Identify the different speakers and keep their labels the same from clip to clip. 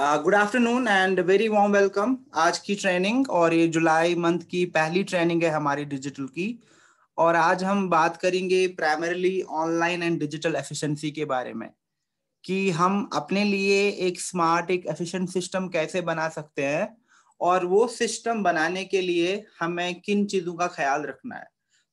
Speaker 1: Good afternoon and very warm welcome आज की training और ये जुलाई मंथ की पहली ट्रेनिंग है हमारी डिजिटल की और आज हम बात करेंगे primarily online and digital efficiency के बारे में कि हम अपने लिए एक स्मार्ट एक एफिशिएंट सिस्टम कैसे बना सकते हैं और वो सिस्टम बनाने के लिए हमें किन चीज़ों का ख्याल रखना है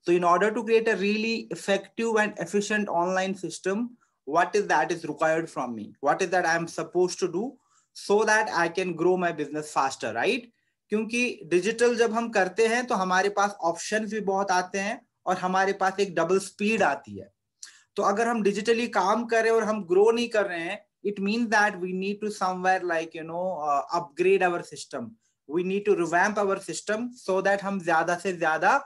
Speaker 1: तो in order to create a really effective and efficient online system what is that is required from me what is that I am suppose to do so that I can grow my business faster right क्योंकि digital जब हम करते हैं तो हमारे पास option भी बहुत आते हैं और हमारे पास एक डबल स्पीड आती है तो अगर हम डिजिटली काम करें और हम ग्रो नहीं कर रहे हैं it mean that we need to समेर like you know upgrade our system we need to revamp our system so that हम ज्यादा से ज्यादा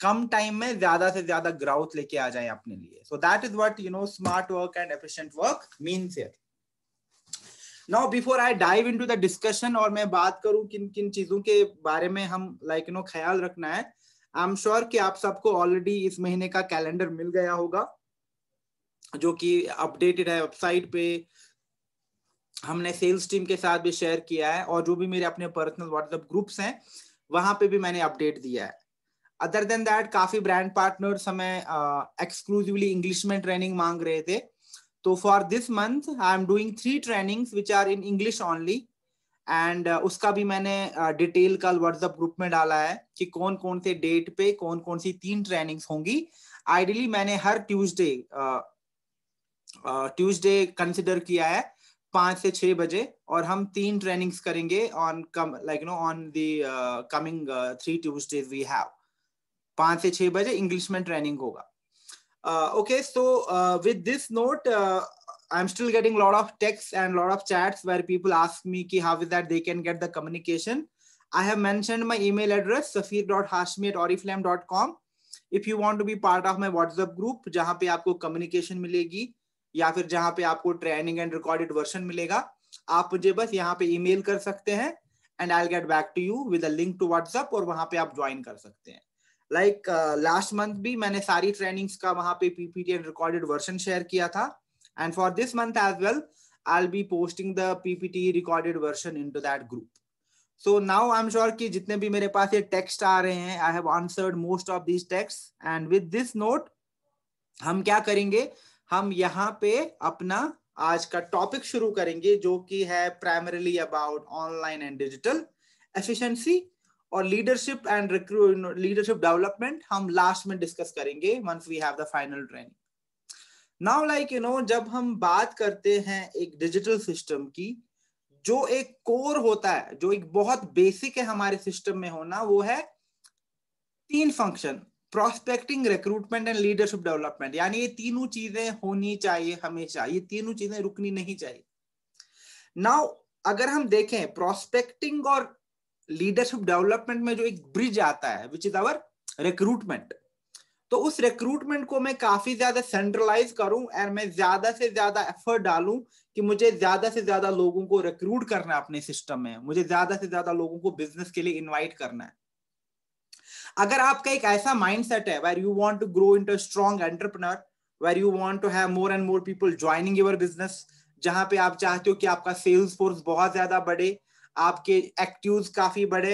Speaker 1: कम टाइम में ज्यादा से ज्यादा ग्राउथ लेके आ जाए अपने लिए so that is what you know smart work and efficient work means it now before I dive into the discussion और मैं बात करूं किन किन चीजों के बारे में हम लाइक नो ख्याल रखना है आई एम श्योर कि आप सबको ऑलरेडी इस महीने का कैलेंडर मिल गया होगा जो कि अपडेटेड है वेबसाइट पे हमने सेल्स टीम के साथ भी शेयर किया है और जो भी मेरे अपने पर्सनल व्हाट्सएप ग्रुप्स हैं वहां पे भी मैंने अपडेट दिया है अदर देन दैट काफी ब्रांड पार्टनर्स हमें एक्सक्लूसिवली इंग्लिश में ट्रेनिंग मांग रहे थे तो for this month I am doing three trainings which are in English only and उसका भी मैंने डिटेल कल व्हाट्सएप ग्रुप में डाला है कि कौन कौन से डेट पे कौन कौन सी तीन ट्रेनिंग्स होंगी आइडियली मैंने हर ट्यूजडे ट्यूजडे कंसिडर किया है पांच से छह बजे और हम तीन ट्रेनिंग्स करेंगे on come like no on the coming three Tuesdays we have पांच से छह बजे इंग्लिश में ट्रेनिंग होगा uh, okay, so uh, with this note, uh, I'm still getting a lot of texts and a lot of chats where people ask me ki how is that they can get the communication. I have mentioned my email address, safir.hashmi@oriflame.com If you want to be part of my WhatsApp group, jahan pe aapko communication milegi या फिर जहाँ पे आपको training and recorded version मिलेगा आप मुझे बस यहाँ पे email कर सकते हैं and I'll get back to you with a link to WhatsApp और वहाँ पे आप join कर सकते हैं लाइक लास्ट मंथ भी मैंने सारी ट्रेनिंग्स का वहां पे PPT and recorded version share किया था and for this month as well I will be posting the PPT recorded version into that group so now I am sure कि जितने भी मेरे पास ये टेक्स्ट आ रहे हैं I have answered most of this text and with this note हम क्या करेंगे हम यहाँ पे अपना आज का टॉपिक शुरू करेंगे जो कि है primarily about online and digital efficiency और leadership and recruit leadership development हम लास्ट में डिस्कस करेंगे once we have the final training now like you know जब हम बात करते हैं एक डिजिटल सिस्टम की जो एक कोर होता है जो एक बहुत बेसिक है हमारे सिस्टम में होना वो है तीन function prospecting recruitment and leadership development यानी ये तीनों चीजें होनी चाहिए हमेशा ये तीनों चीजें रुकनी नहीं चाहिए नाउ अगर हम देखें प्रोस्पेक्टिंग और लीडरशिप डेवलपमेंट में जो एक ब्रिज आता है विच इज आवर रिक्रूटमेंट तो उस रिक्रूटमेंट को मैं काफी ज्यादा सेंट्रलाइज करूं एंड मैं ज्यादा से ज्यादा एफर्ट डालूं कि मुझे ज्यादा से ज्यादा लोगों को रिक्रूट करना है अपने सिस्टम में मुझे ज्यादा से ज्यादा लोगों को बिजनेस के लिए इनवाइट करना है अगर आपका एक ऐसा माइंडसेट है where you want to grow into strong entrepreneur where you want to have more and more people joining your business जहां पे आप चाहते हो कि आपका सेल्स फोर्स बहुत ज्यादा बढ़े आपके एक्टिव काफी बढ़े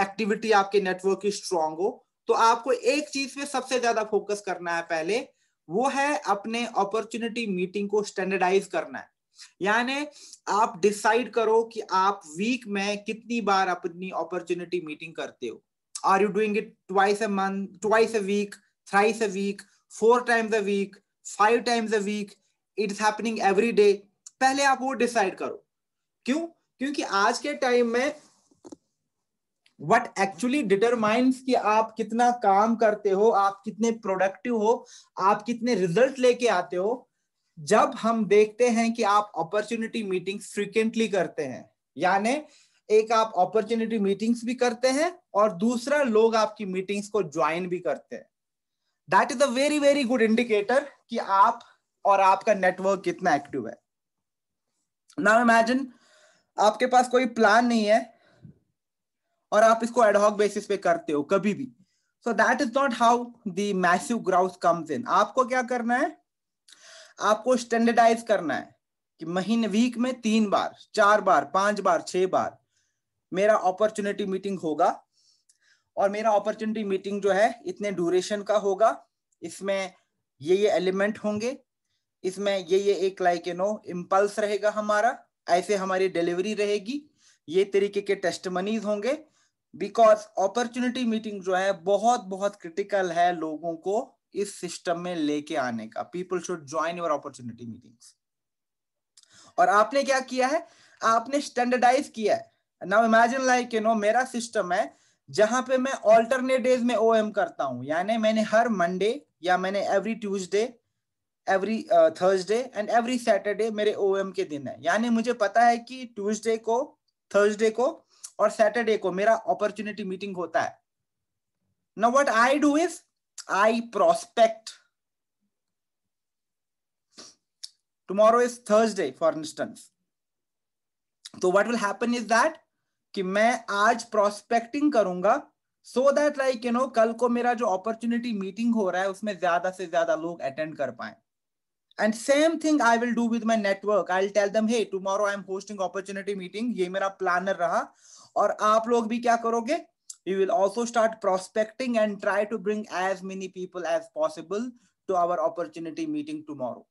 Speaker 1: एक्टिविटी आपके नेटवर्क की स्ट्रांग हो तो आपको एक चीज पे सबसे ज्यादा फोकस करना है पहले वो है अपने अपॉर्चुनिटी मीटिंग को स्टैंडर्डाइज करना है यानी आप डिसाइड करो कि आप वीक में कितनी बार अपनी अपॉर्चुनिटी मीटिंग करते हो are you doing it twice a month twice a week thrice a week four times a week five times a week it's happening every day पहले आप वो डिसाइड करो क्यों क्योंकि आज के टाइम में वट एक्चुअली डिटरमाइंस कि आप कितना काम करते हो आप कितने प्रोडक्टिव हो आप कितने रिजल्ट लेके आते हो जब हम देखते हैं कि आप अपॉर्चुनिटी मीटिंग्स फ्रिक्वेंटली करते हैं यानी एक आप अपॉर्चुनिटी मीटिंग्स भी करते हैं और दूसरा लोग आपकी मीटिंग्स को ज्वाइन भी करते हैं that is a very very good indicator कि आप और आपका नेटवर्क कितना एक्टिव है नाउ इमेजिन आपके पास कोई प्लान नहीं है और आप इसको एडहॉक बेसिस पे करते हो कभी भी so that is not how massive growth comes in आपको क्या करना है आपको स्टैंडर्डाइज करना है कि महीने वीक में तीन बार चार बार पांच बार छह बार मेरा अपॉर्चुनिटी मीटिंग होगा और मेरा अपॉर्चुनिटी मीटिंग जो है इतने ड्यूरेशन का होगा इसमें ये ये एलिमेंट होंगे इसमें ये ये एक लाइक यू नो इम्पल्स रहेगा हमारा ऐसे हमारी डिलीवरी रहेगी ये तरीके के टेस्ट होंगे बिकॉज अपॉर्चुनिटी मीटिंग जो है बहुत बहुत क्रिटिकल है लोगों को इस सिस्टम में लेके आने का people should join your opportunity meetings और आपने क्या किया है आपने स्टैंडर्डाइज किया है now imagine like you know मेरा सिस्टम है जहां पे मैं ऑल्टरनेट डेज में ओ करता हूं यानी मैंने हर मंडे या मैंने every Tuesday every Thursday and every Saturday मेरे ओ के दिन है यानी मुझे पता है कि ट्यूजडे को थर्सडे को और सैटरडे को मेरा अपॉर्चुनिटी मीटिंग होता है ना what I do is I prospect tomorrow is Thursday for instance तो what will happen is that कि मैं आज प्रोस्पेक्टिंग करूंगा so that like you know कल को मेरा जो अपॉर्चुनिटी मीटिंग हो रहा है उसमें ज्यादा से ज्यादा लोग अटेंड कर पाए and same thing I will do with my network I tell them hey tomorrow I am hosting opportunity meeting ये मेरा प्लानर रहा और आप लोग भी क्या करोगे you will also start prospecting and try to bring as many people as possible to our opportunity meeting tomorrow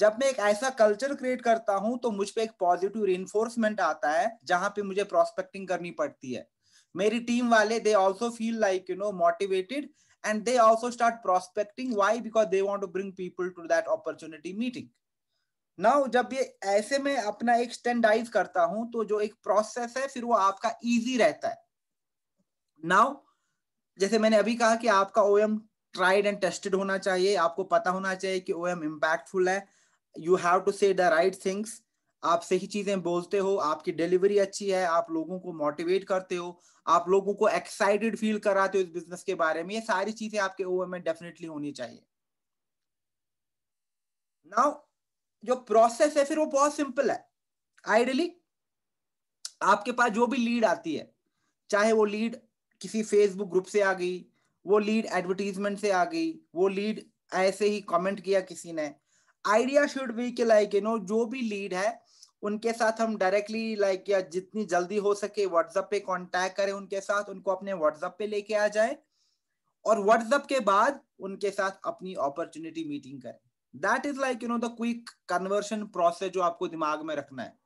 Speaker 1: जब मैं एक ऐसा कल्चर क्रिएट करता हूं तो मुझ पर एक पॉजिटिव रिइंफोर्समेंट आता है जहां पे मुझे प्रोस्पेक्टिंग करनी पड़ती है मेरी टीम वाले they also feel like you know motivated and they also start prospecting why because they want to bring people to that opportunity meeting now जब ये ऐसे में अपना एक स्टैंडाइज करता हूं तो जो एक प्रोसेस है फिर वो आपका इजी रहता है नाउ जैसे मैंने अभी कहा कि आपका O M tried and tested होना चाहिए आपको पता होना चाहिए कि ओ एम इम्पैक्टफुल है you have to say right things आप सही चीजें बोलते हो आपकी डिलीवरी अच्छी है आप लोगों को मोटिवेट करते हो आप लोगों को एक्साइटेड फील कराते हो इस बिजनेस के बारे में ये सारी चीजें आपके ओवर में डेफिनेटली होनी चाहिए नाउ जो प्रोसेस है फिर वो बहुत सिंपल है आइडियली आपके पास जो भी लीड आती है चाहे वो लीड किसी फेसबुक ग्रुप से आ गई वो लीड एडवर्टीजमेंट से आ गई वो लीड ऐसे ही कमेंट किया किसी ने आइडिया शुड बी के लाइक यू नो जो भी लीड है उनके साथ हम डायरेक्टली लाइक या जितनी जल्दी हो सके व्हाट्सएप पे कांटेक्ट करें उनके साथ उनको अपने व्हाट्सएप पे लेके आ जाए और व्हाट्सएप के बाद उनके साथ अपनी अपॉर्चुनिटी मीटिंग करें that is like you know the quick conversion process जो आपको दिमाग में रखना है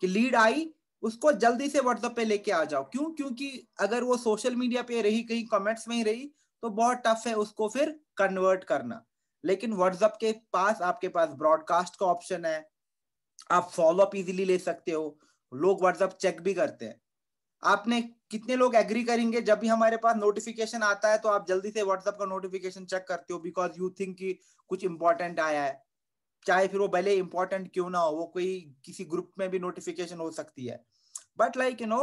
Speaker 1: कि लीड आई उसको जल्दी से व्हाट्सएप पे लेके आ जाओ क्यों क्योंकि अगर वो सोशल मीडिया पे रही कहीं कमेंट्स में ही रही तो बहुत टफ है उसको फिर कन्वर्ट करना लेकिन व्हाट्सएप के पास आपके पास ब्रॉडकास्ट का ऑप्शन है आप फॉलो अप इजिली ले सकते हो लोग व्हाट्सअप चेक भी करते हैं आपने कितने लोग एग्री करेंगे जब भी हमारे पास नोटिफिकेशन आता है तो आप जल्दी से व्हाट्सएप का नोटिफिकेशन चेक करते हो बिकॉज यू थिंक कि कुछ इंपॉर्टेंट आया है चाहे फिर वो भले इंपॉर्टेंट क्यों ना हो वो कोई किसी ग्रुप में भी नोटिफिकेशन हो सकती है but like you know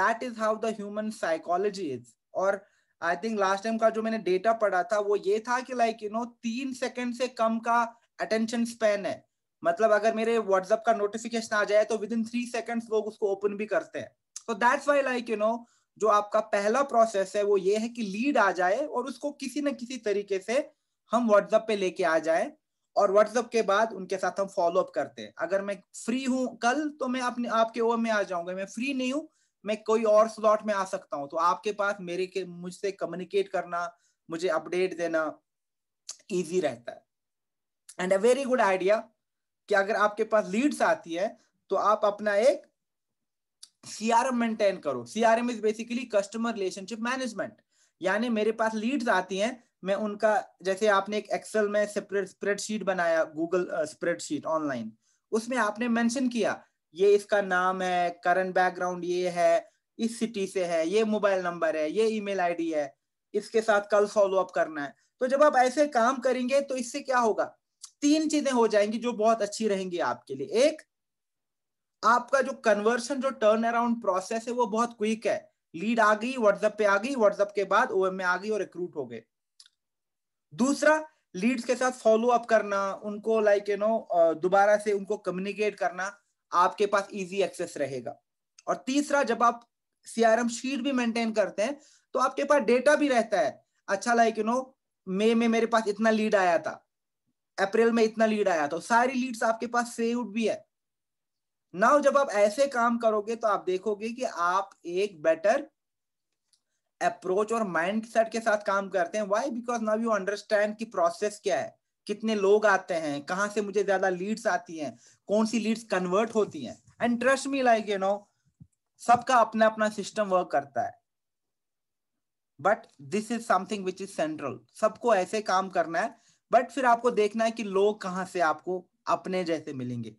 Speaker 1: that is how the human psychology is और आई थिंक लास्ट टाइम का जो मैंने डेटा पढ़ा था वो ये था कि लाइक यू नो तीन सेकेंड से कम का अटेंशन स्पेन है मतलब अगर मेरे व्हाट्सअप का नोटिफिकेशन आ जाए तो विद इन थ्री सेकेंड्स लोग उसको ओपन भी करते हैं तो that's why like you know जो आपका पहला प्रोसेस है वो ये है कि लीड आ जाए और उसको किसी न किसी तरीके से हम व्हाट्सएप पे लेके आ जाए और व्हाट्सएप के बाद उनके साथ हम फॉलो अप करते हैं अगर मैं फ्री हूँ कल तो मैं अपने आपके ओवर में आ जाऊंगा मैं फ्री नहीं हूँ मैं कोई और स्लॉट में आ सकता हूँ तो आपके पास मेरे के मुझसे कम्युनिकेट करना मुझे अपडेट देना इजी रहता है and a very good idea कि अगर आपके पास लीड्स आती है तो आप अपना एक सीआरएम मेंटेन करो CRM is basically customer relationship management यानी मेरे पास लीड्स आती हैं मैं उनका जैसे आपने एक एक्सेल में स्प्रेडशीट बनाया गूगल स्प्रेडशीट ऑनलाइन उसमें आपने मेंशन किया ये इसका नाम है करंट बैकग्राउंड ये है इस सिटी से है ये मोबाइल नंबर है ये ईमेल आईडी है इसके साथ कल फॉलो अप करना है तो जब आप ऐसे काम करेंगे तो इससे क्या होगा तीन चीजें हो जाएंगी जो बहुत अच्छी रहेंगी आपके लिए एक आपका जो कन्वर्सन जो टर्न अराउंड प्रोसेस है वो बहुत क्विक है लीड आ गई व्हाट्सएप पे आ गई व्हाट्सएप के बाद ओ में आ गई और रिक्रूट हो गए दूसरा लीड्स के साथ फॉलो अप करना उनको लाइक यू नो दोबारा से उनको कम्युनिकेट करना आपके पास इजी एक्सेस रहेगा और तीसरा जब आप सीआरएम शीट भी मेंटेन करते हैं तो आपके पास डेटा भी रहता है अच्छा लाइक यू नो मे में मेरे पास इतना लीड आया था अप्रैल में इतना लीड आया तो सारी लीड्स आपके पास सेव्ड भी है नाउ जब आप ऐसे काम करोगे तो आप देखोगे कि आप एक बेटर अप्रोच और माइंडसेट के साथ काम करते हैं why because now you understand कि प्रोसेस क्या है कितने लोग आते हैं कहाँ से मुझे ज्यादा लीड्स आती हैं कौन सी लीड्स कन्वर्ट होती हैं and trust me like you know सबका अपना अपना सिस्टम वर्क करता है but this is something which is central सबको ऐसे काम करना है बट फिर आपको देखना है कि लोग कहाँ से आपको अपने जैसे मिलेंगे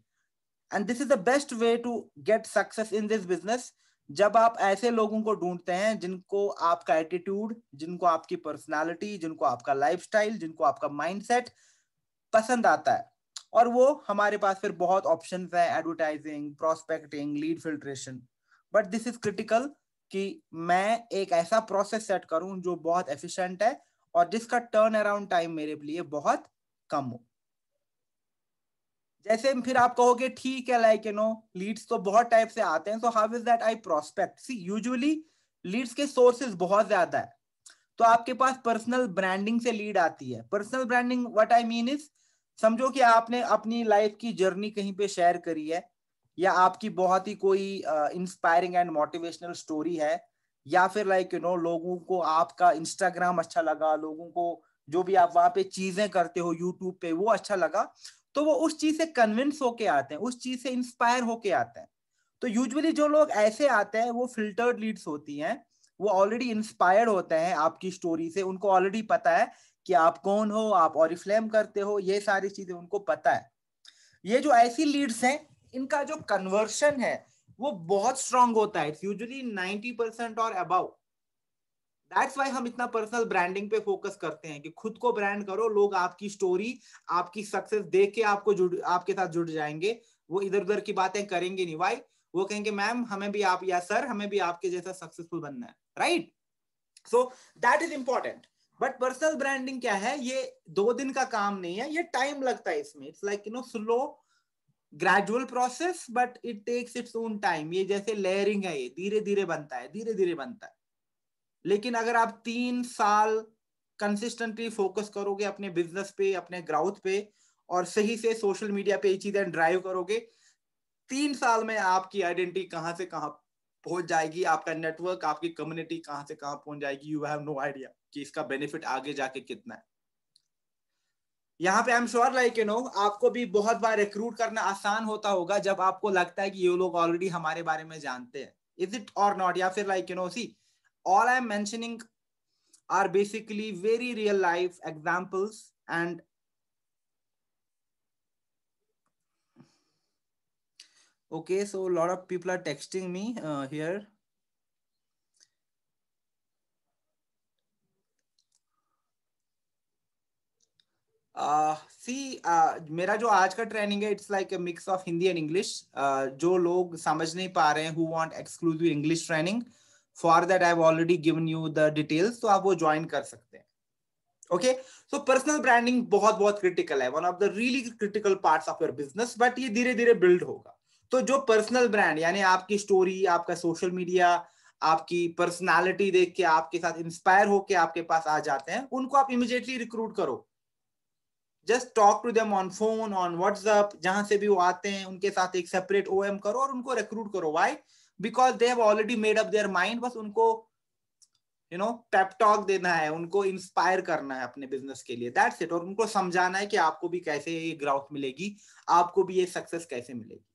Speaker 1: and this is the best way to get success in this business जब आप ऐसे लोगों को ढूंढते हैं जिनको आपका एटीट्यूड जिनको आपकी पर्सनालिटी जिनको आपका लाइफस्टाइल जिनको आपका माइंडसेट पसंद आता है और वो हमारे पास फिर बहुत ऑप्शन है advertising prospecting lead filtration but this is critical कि मैं एक ऐसा प्रोसेस सेट करूं जो बहुत एफिशिएंट है और जिसका टर्न अराउंड टाइम मेरे लिए बहुत कम हो जैसे फिर आप कहोगे ठीक है लाइक यू नो लीड्स तो बहुत टाइप से आते हैं so how is that I prospect see usually leads के सोर्सेज बहुत ज्यादा है तो आपके पास पर्सनल ब्रांडिंग से लीड आती है personal branding what I mean is समझो कि आपने अपनी लाइफ की जर्नी कहीं पे शेयर करी है या आपकी बहुत ही कोई इंस्पायरिंग एंड मोटिवेशनल स्टोरी है या फिर लाइक यू नो लोगों को आपका इंस्टाग्राम अच्छा लगा लोगों को जो भी आप वहां पे चीजें करते हो यूट्यूब पे वो अच्छा लगा तो वो उस चीज से कन्विंस होके आते हैं उस चीज से इंस्पायर होके आते हैं तो यूजुअली जो लोग ऐसे आते हैं वो फिल्टर्ड लीड्स होती हैं वो ऑलरेडी इंस्पायर्ड होते हैं आपकी स्टोरी से उनको ऑलरेडी पता है कि आप कौन हो आप और करते हो ये सारी चीजें उनको पता है ये जो ऐसी लीड्स हैं इनका जो कन्वर्शन है वो बहुत स्ट्रांग होता है इट्स यूजुअली नाइनटी परसेंट और अबाउ दैट्स वाई हम इतना पर्सनल ब्रांडिंग पे फोकस करते हैं कि खुद को ब्रांड करो लोग आपकी स्टोरी आपकी सक्सेस देख के आपको जुड़ आपके साथ जुड़ जाएंगे वो इधर उधर की बातें करेंगे नहीं वाई वो कहेंगे मैम हमें भी आप या सर हमें भी आपके जैसा सक्सेसफुल बनना है right so that is important but personal branding क्या है ये दो दिन का काम नहीं है ये टाइम लगता है इसमें it's like you know slow gradual process but it takes its own time ये जैसे लेयरिंग है ये धीरे धीरे बनता है धीरे धीरे बनता है लेकिन अगर आप तीन साल कंसिस्टेंटली फोकस करोगे अपने बिजनेस पे अपने ग्राउथ पे और सही से सोशल मीडिया पे ये चीजें ड्राइव करोगे तीन साल में आपकी आइडेंटिटी कहाँ से कहाँ पहुंच जाएगी आपका नेटवर्क आपकी कम्युनिटी कहाँ से कहाँ पहुंच जाएगी यू हैव नो आइडिया कि इसका बेनिफिट आगे जाके कितना है यहाँ पे I am sure like you know आपको भी बहुत बार रिक्रूट करना आसान होता होगा जब आपको लगता है कि ये लोग ऑलरेडी हमारे बारे में जानते हैं इज इट और नॉट या फिर like you know see all I am mentioning are basically very real life examples and okay so lot of people are texting me here see uh, uh, मेरा जो आज का ट्रेनिंग है it's like mix of Hindi and English जो लोग समझ नहीं पा रहे हैं who want exclusive English training for that I have already given you the details तो आप वो ज्वाइन कर सकते हैं ओके सो पर्सनल ब्रांडिंग बहुत बहुत क्रिटिकल है one of the really critical parts of your business but ये धीरे धीरे बिल्ड होगा तो जो पर्सनल ब्रांड यानी आपकी स्टोरी आपका सोशल मीडिया आपकी पर्सनालिटी देख के आपके साथ इंस्पायर होके आपके पास आ जाते हैं उनको आप इमिजिएटली रिक्रूट करो just talk to them on phone on WhatsApp जहां से भी वो आते हैं उनके साथ एक सेपरेट ओ करो और उनको रिक्रूट करो why because they have already made up their mind बस उनको यू नो टॉक देना है उनको इंस्पायर करना है अपने बिजनेस के लिए दैट्स इट और उनको समझाना है कि आपको भी कैसे ये ग्राउथ मिलेगी आपको भी ये सक्सेस कैसे मिलेगी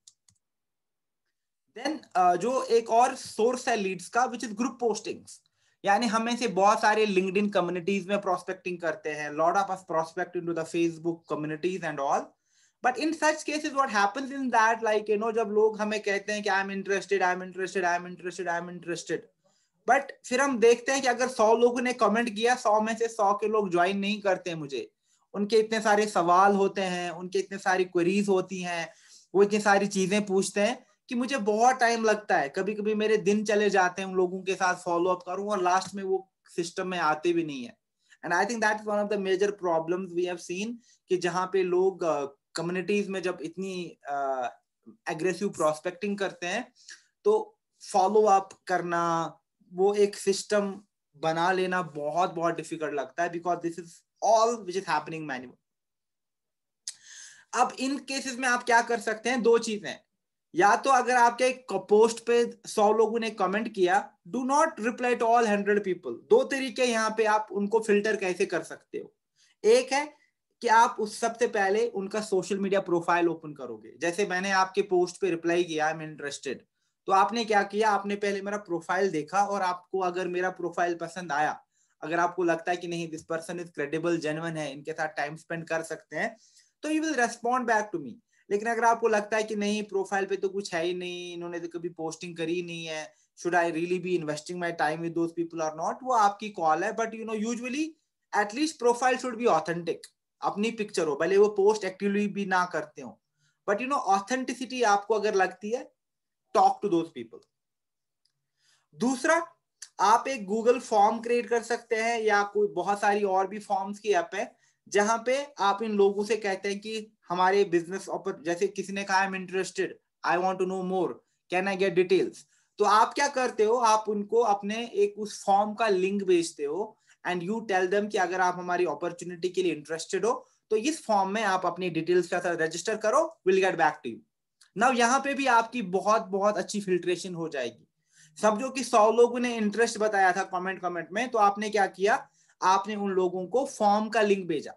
Speaker 1: देन uh, जो एक और सोर्स है लीड्स का विच इज ग्रुप पोस्टिंग्स यानी हमें से बहुत सारे लिंकड इन कम्युनिटीज में प्रोस्पेक्टिंग करते हैं lot of us prospect into the Facebook communities and all but in such cases what happens in that like you know जब लोग हमें कहते हैं कि I am interested I am interested I am interested I am interested but फिर हम देखते हैं कि अगर सौ लोगों ने कमेंट किया सौ में से सौ के लोग ज्वाइन नहीं करते मुझे उनके इतने सारे सवाल होते हैं उनके इतने सारी क्वेरीज होती हैं वो इतनी सारी चीजें पूछते हैं कि मुझे बहुत टाइम लगता है कभी कभी मेरे दिन चले जाते हैं उन लोगों के साथ फॉलो अप करूं और लास्ट में वो सिस्टम में आते भी नहीं है and I think that is one of the major problem we have seen कि जहाँ पे लोग कम्युनिटीज uh, में जब इतनी एग्रेसिव uh, प्रोस्पेक्टिंग करते हैं तो फॉलो अप करना वो एक सिस्टम बना लेना बहुत बहुत डिफिकल्ट लगता है because this is all which is happening manual अब इन केसेस में आप क्या कर सकते हैं दो चीजें या तो अगर आपके एक पोस्ट पे सौ लोगों ने कमेंट किया do not reply to all hundred people दो तरीके यहाँ पे आप उनको फिल्टर कैसे कर सकते हो एक है कि आप उस सबसे पहले उनका सोशल मीडिया प्रोफाइल ओपन करोगे जैसे मैंने आपके पोस्ट पे रिप्लाई किया आई एम इंटरेस्टेड तो आपने क्या किया आपने पहले मेरा प्रोफाइल देखा और आपको अगर मेरा प्रोफाइल पसंद आया अगर आपको लगता है कि नहीं this person is credible genuine है इनके साथ टाइम स्पेंड कर सकते हैं तो you will respond back to me लेकिन अगर आपको लगता है कि नहीं प्रोफाइल पे तो कुछ है ही नहीं इन्होंने तो कभी पोस्टिंग करी नहीं है should I really be investing my time with people are not वो आपकी कॉल है but you know usually at least profile should be authentic अपनी पिक्चर हो भले वो पोस्ट एक्टिवली भी ना करते हो बट यू नो ऑथेंटिसिटी आपको अगर लगती है टॉक टू दो पीपल दूसरा आप एक गूगल फॉर्म क्रिएट कर सकते हैं या कोई बहुत सारी और भी फॉर्म्स की ऐप है जहां पे आप इन लोगों से कहते हैं कि हमारे बिजनेस जैसे किसी ने कहा I am interested I want to know more can I get details तो आप क्या करते हो आप उनको अपने एक उस फॉर्म का लिंक भेजते हो एंड यू टेल देम कि अगर आप हमारी अपॉर्चुनिटी के लिए इंटरेस्टेड हो तो इस फॉर्म में आप अपनी डिटेल्स के साथ रजिस्टर करो will get back to you now यहाँ पे भी आपकी बहुत बहुत अच्छी फिल्ट्रेशन हो जाएगी सब जो कि सौ लोगों ने इंटरेस्ट बताया था कमेंट कमेंट में तो आपने क्या किया आपने उन लोगों को फॉर्म का लिंक भेजा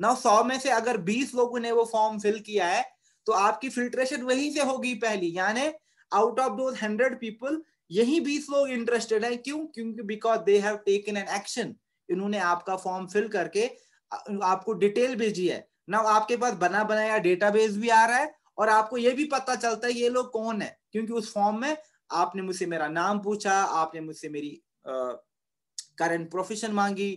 Speaker 1: ना सौ में से अगर बीस लोगों ने वो फॉर्म फिल किया है तो आपकी फिल्ट्रेशन वहीं से होगी पहली यानी आउट ऑफ दो हंड्रेड पीपल यही बीस लोग इंटरेस्टेड है क्यों क्योंकि because they have taken an action इन्होंने आपका फॉर्म फिल करके आपको डिटेल भेजी है ना आपके पास बना बनाया डेटाबेस भी आ रहा है और आपको ये भी पता चलता है ये लोग कौन है क्योंकि उस फॉर्म में आपने मुझसे मेरा नाम पूछा आपने मुझसे मेरी करंट प्रोफेशन मांगी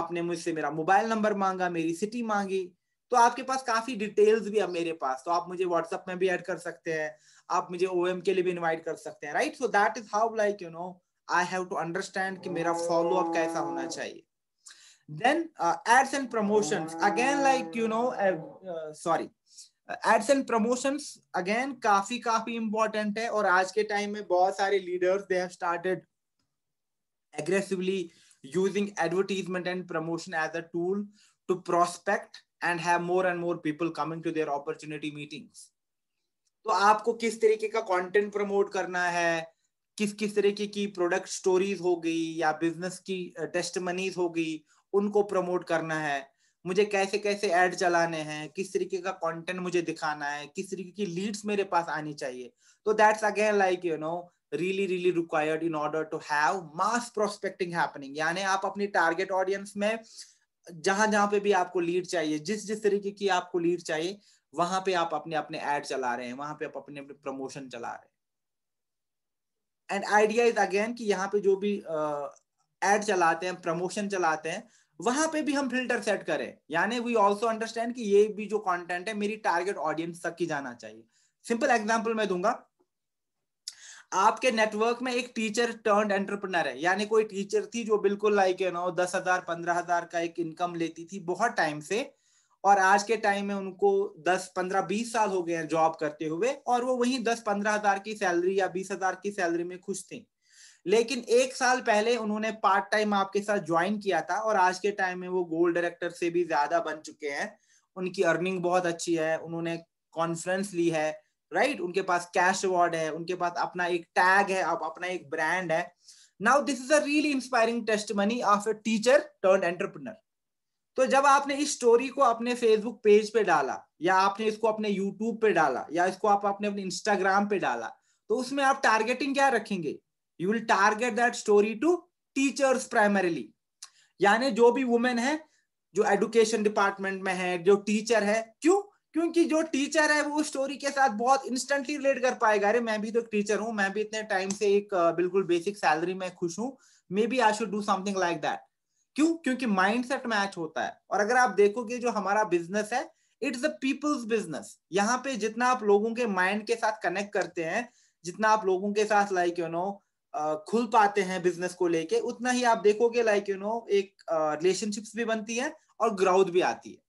Speaker 1: आपने मुझसे मेरा मोबाइल नंबर मांगा मेरी सिटी मांगी तो आपके पास काफी डिटेल्स भी अब मेरे पास तो आप मुझे व्हाट्सअप में भी ऐड कर सकते हैं आप मुझे ओ के लिए भी इनवाइट कर सकते हैं right so that is how like you know I have to understand कि मेरा अप कैसा होना चाहिए then ads and and again like you know sorry ads and promotions again काफी काफी इंपॉर्टेंट है और आज के टाइम में बहुत सारे leaders they have started aggressively using advertisement and promotion as a tool to prospect and have more and more people coming to their opportunity meetings तो आपको किस तरीके का कंटेंट प्रमोट करना है किस किस तरीके की प्रोडक्ट स्टोरीज हो गई या बिजनेस की टेस्ट मनीज हो गई उनको प्रमोट करना है मुझे कैसे कैसे एड चलाने हैं किस तरीके का कंटेंट मुझे दिखाना है किस तरीके की लीड्स मेरे पास आनी चाहिए तो that's again like you know really really required in order to have mass prospecting happening यानी आप अपनी target audience में जहां जहां पे भी आपको लीड चाहिए जिस जिस तरीके की आपको लीड चाहिए वहां पे आप अपने अपने एड चला रहे हैं वहां पे आप अपने अपने प्रमोशन चला रहे हैं एंड आइडिया इज अगेन कि यहाँ पे जो भी एड uh, चलाते हैं प्रमोशन चलाते हैं वहां पे भी हम फिल्टर सेट करें यानी वी ऑल्सो अंडरस्टैंड कि ये भी जो कंटेंट है मेरी टारगेट ऑडियंस तक ही जाना चाहिए सिंपल एग्जाम्पल मैं दूंगा आपके नेटवर्क में एक टीचर टर्न एंटरप्रनर है यानी कोई टीचर थी जो बिल्कुल लाइक है ना दस हजार पंद्रह हजार का एक इनकम लेती थी बहुत टाइम से और आज के टाइम में उनको दस पंद्रह बीस साल हो गए हैं जॉब करते हुए और वो वही दस पंद्रह हजार की सैलरी या बीस हजार की सैलरी में खुश थी लेकिन एक साल पहले उन्होंने पार्ट टाइम आपके साथ ज्वाइन किया था और आज के टाइम में वो गोल्ड डायरेक्टर से भी ज्यादा बन चुके हैं उनकी अर्निंग बहुत अच्छी है उन्होंने कॉन्फ्रेंस ली है राइट उनके पास कैश अवार्ड है उनके पास अपना एक टैग है अपना एक ब्रांड है now this is a really inspiring testimony of a teacher turn entrepreneur तो जब आपने इस स्टोरी को अपने फेसबुक पेज पे डाला या आपने इसको अपने यूट्यूब पे डाला या इसको आप अपने अपने इंस्टाग्राम पे डाला तो उसमें आप टारगेटिंग क्या रखेंगे you will target that story to teachers primarily यानी जो भी वुमेन है जो एडुकेशन डिपार्टमेंट में है जो टीचर है क्यों क्योंकि जो टीचर है वो स्टोरी के साथ बहुत इंस्टेंटली रिलेट कर पाएगा अरे मैं भी तो एक टीचर हूँ मैं भी इतने टाइम से एक बिल्कुल बेसिक सैलरी में खुश हूँ maybe I should do something like that क्यों क्योंकि माइंडसेट मैच होता है और अगर आप देखोगे जो हमारा बिजनेस है इट्स अ पीपल्स बिजनेस यहाँ पे जितना आप लोगों के माइंड के साथ कनेक्ट करते हैं जितना आप लोगों के साथ लाइक यू नो खुल पाते हैं बिजनेस को लेके उतना ही आप देखोगे लाइक यू नो एक रिलेशनशिप्स uh, भी बनती है और ग्रोथ भी आती है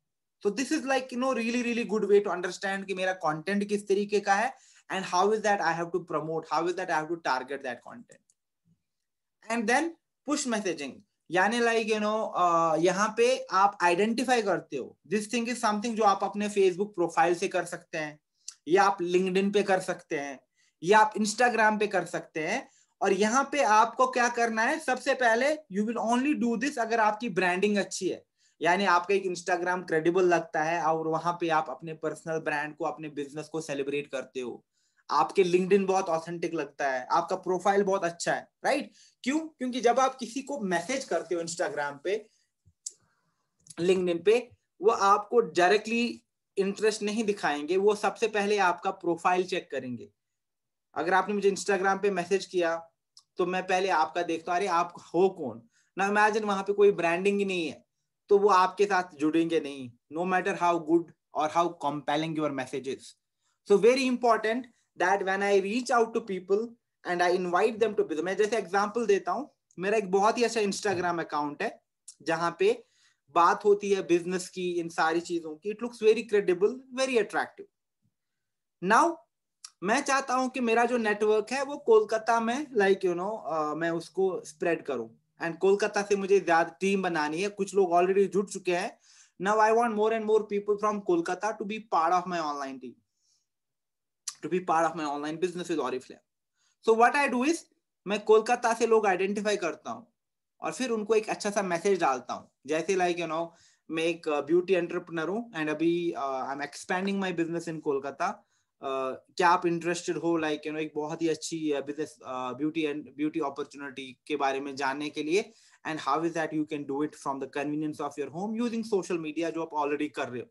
Speaker 1: तो this is like you know really really good way to understand कि मेरा कंटेंट किस तरीके का है and how is that I have to promote how is that I have to target that content and then push messaging यानी like you know यहाँ पे आप आइडेंटिफाई करते हो दिस थिंग इज समथिंग जो आप अपने फेसबुक प्रोफाइल से कर सकते हैं या आप लिंकड पे कर सकते हैं या आप इंस्टाग्राम पे कर सकते हैं और यहाँ पे आपको क्या करना है सबसे पहले you will only do this अगर आपकी ब्रांडिंग अच्छी है यानी आपका एक इंस्टाग्राम क्रेडिबल लगता है और वहां पे आप अपने पर्सनल ब्रांड को अपने बिजनेस को सेलिब्रेट करते हो आपके लिंकड बहुत ऑथेंटिक लगता है आपका प्रोफाइल बहुत अच्छा है राइट क्यों क्योंकि जब आप किसी को मैसेज करते हो इंस्टाग्राम पे लिंकड पे वो आपको डायरेक्टली इंटरेस्ट नहीं दिखाएंगे वो सबसे पहले आपका प्रोफाइल चेक करेंगे अगर आपने मुझे इंस्टाग्राम पे मैसेज किया तो मैं पहले आपका देखता अरे आप हो कौन ना इमेजिन वहां पे कोई ब्रांडिंग ही नहीं है तो वो आपके साथ जुड़ेंगे नहीं नो मैटर हाउ गुड और how compelling your messages so very important that when I reach out to people and I invite them to मैं जैसे एग्जाम्पल देता हूँ मेरा एक बहुत ही अच्छा इंस्टाग्राम अकाउंट है जहाँ पे बात होती है बिजनेस की इन सारी चीजों की it looks very credible very attractive now मैं चाहता हूं कि मेरा जो नेटवर्क है वो कोलकाता में लाइक यू नो मैं उसको स्प्रेड करूं एंड कोलकाता से मुझे ज्यादा टीम बनानी है कुछ लोग ऑलरेडी जुट चुके हैं now I want more and more people from Kolkata to be part of my online team to be part of my online business is Oriflame so what I do is मैं कोलकाता से लोग आइडेंटिफाई करता हूँ और फिर उनको एक अच्छा सा मैसेज डालता हूँ जैसे लाइक यू नो मैं एक ब्यूटी एंटरप्रनर हूँ एंड अभी I am expanding my business in Kolkata क्या आप इंटरेस्टेड हो लाइक यू नो एक बहुत ही अच्छी business beauty and beauty opportunity के बारे में जानने के लिए and how is that you can do it from the convenience of your home using social media जो आप ऑलरेडी कर रहे हो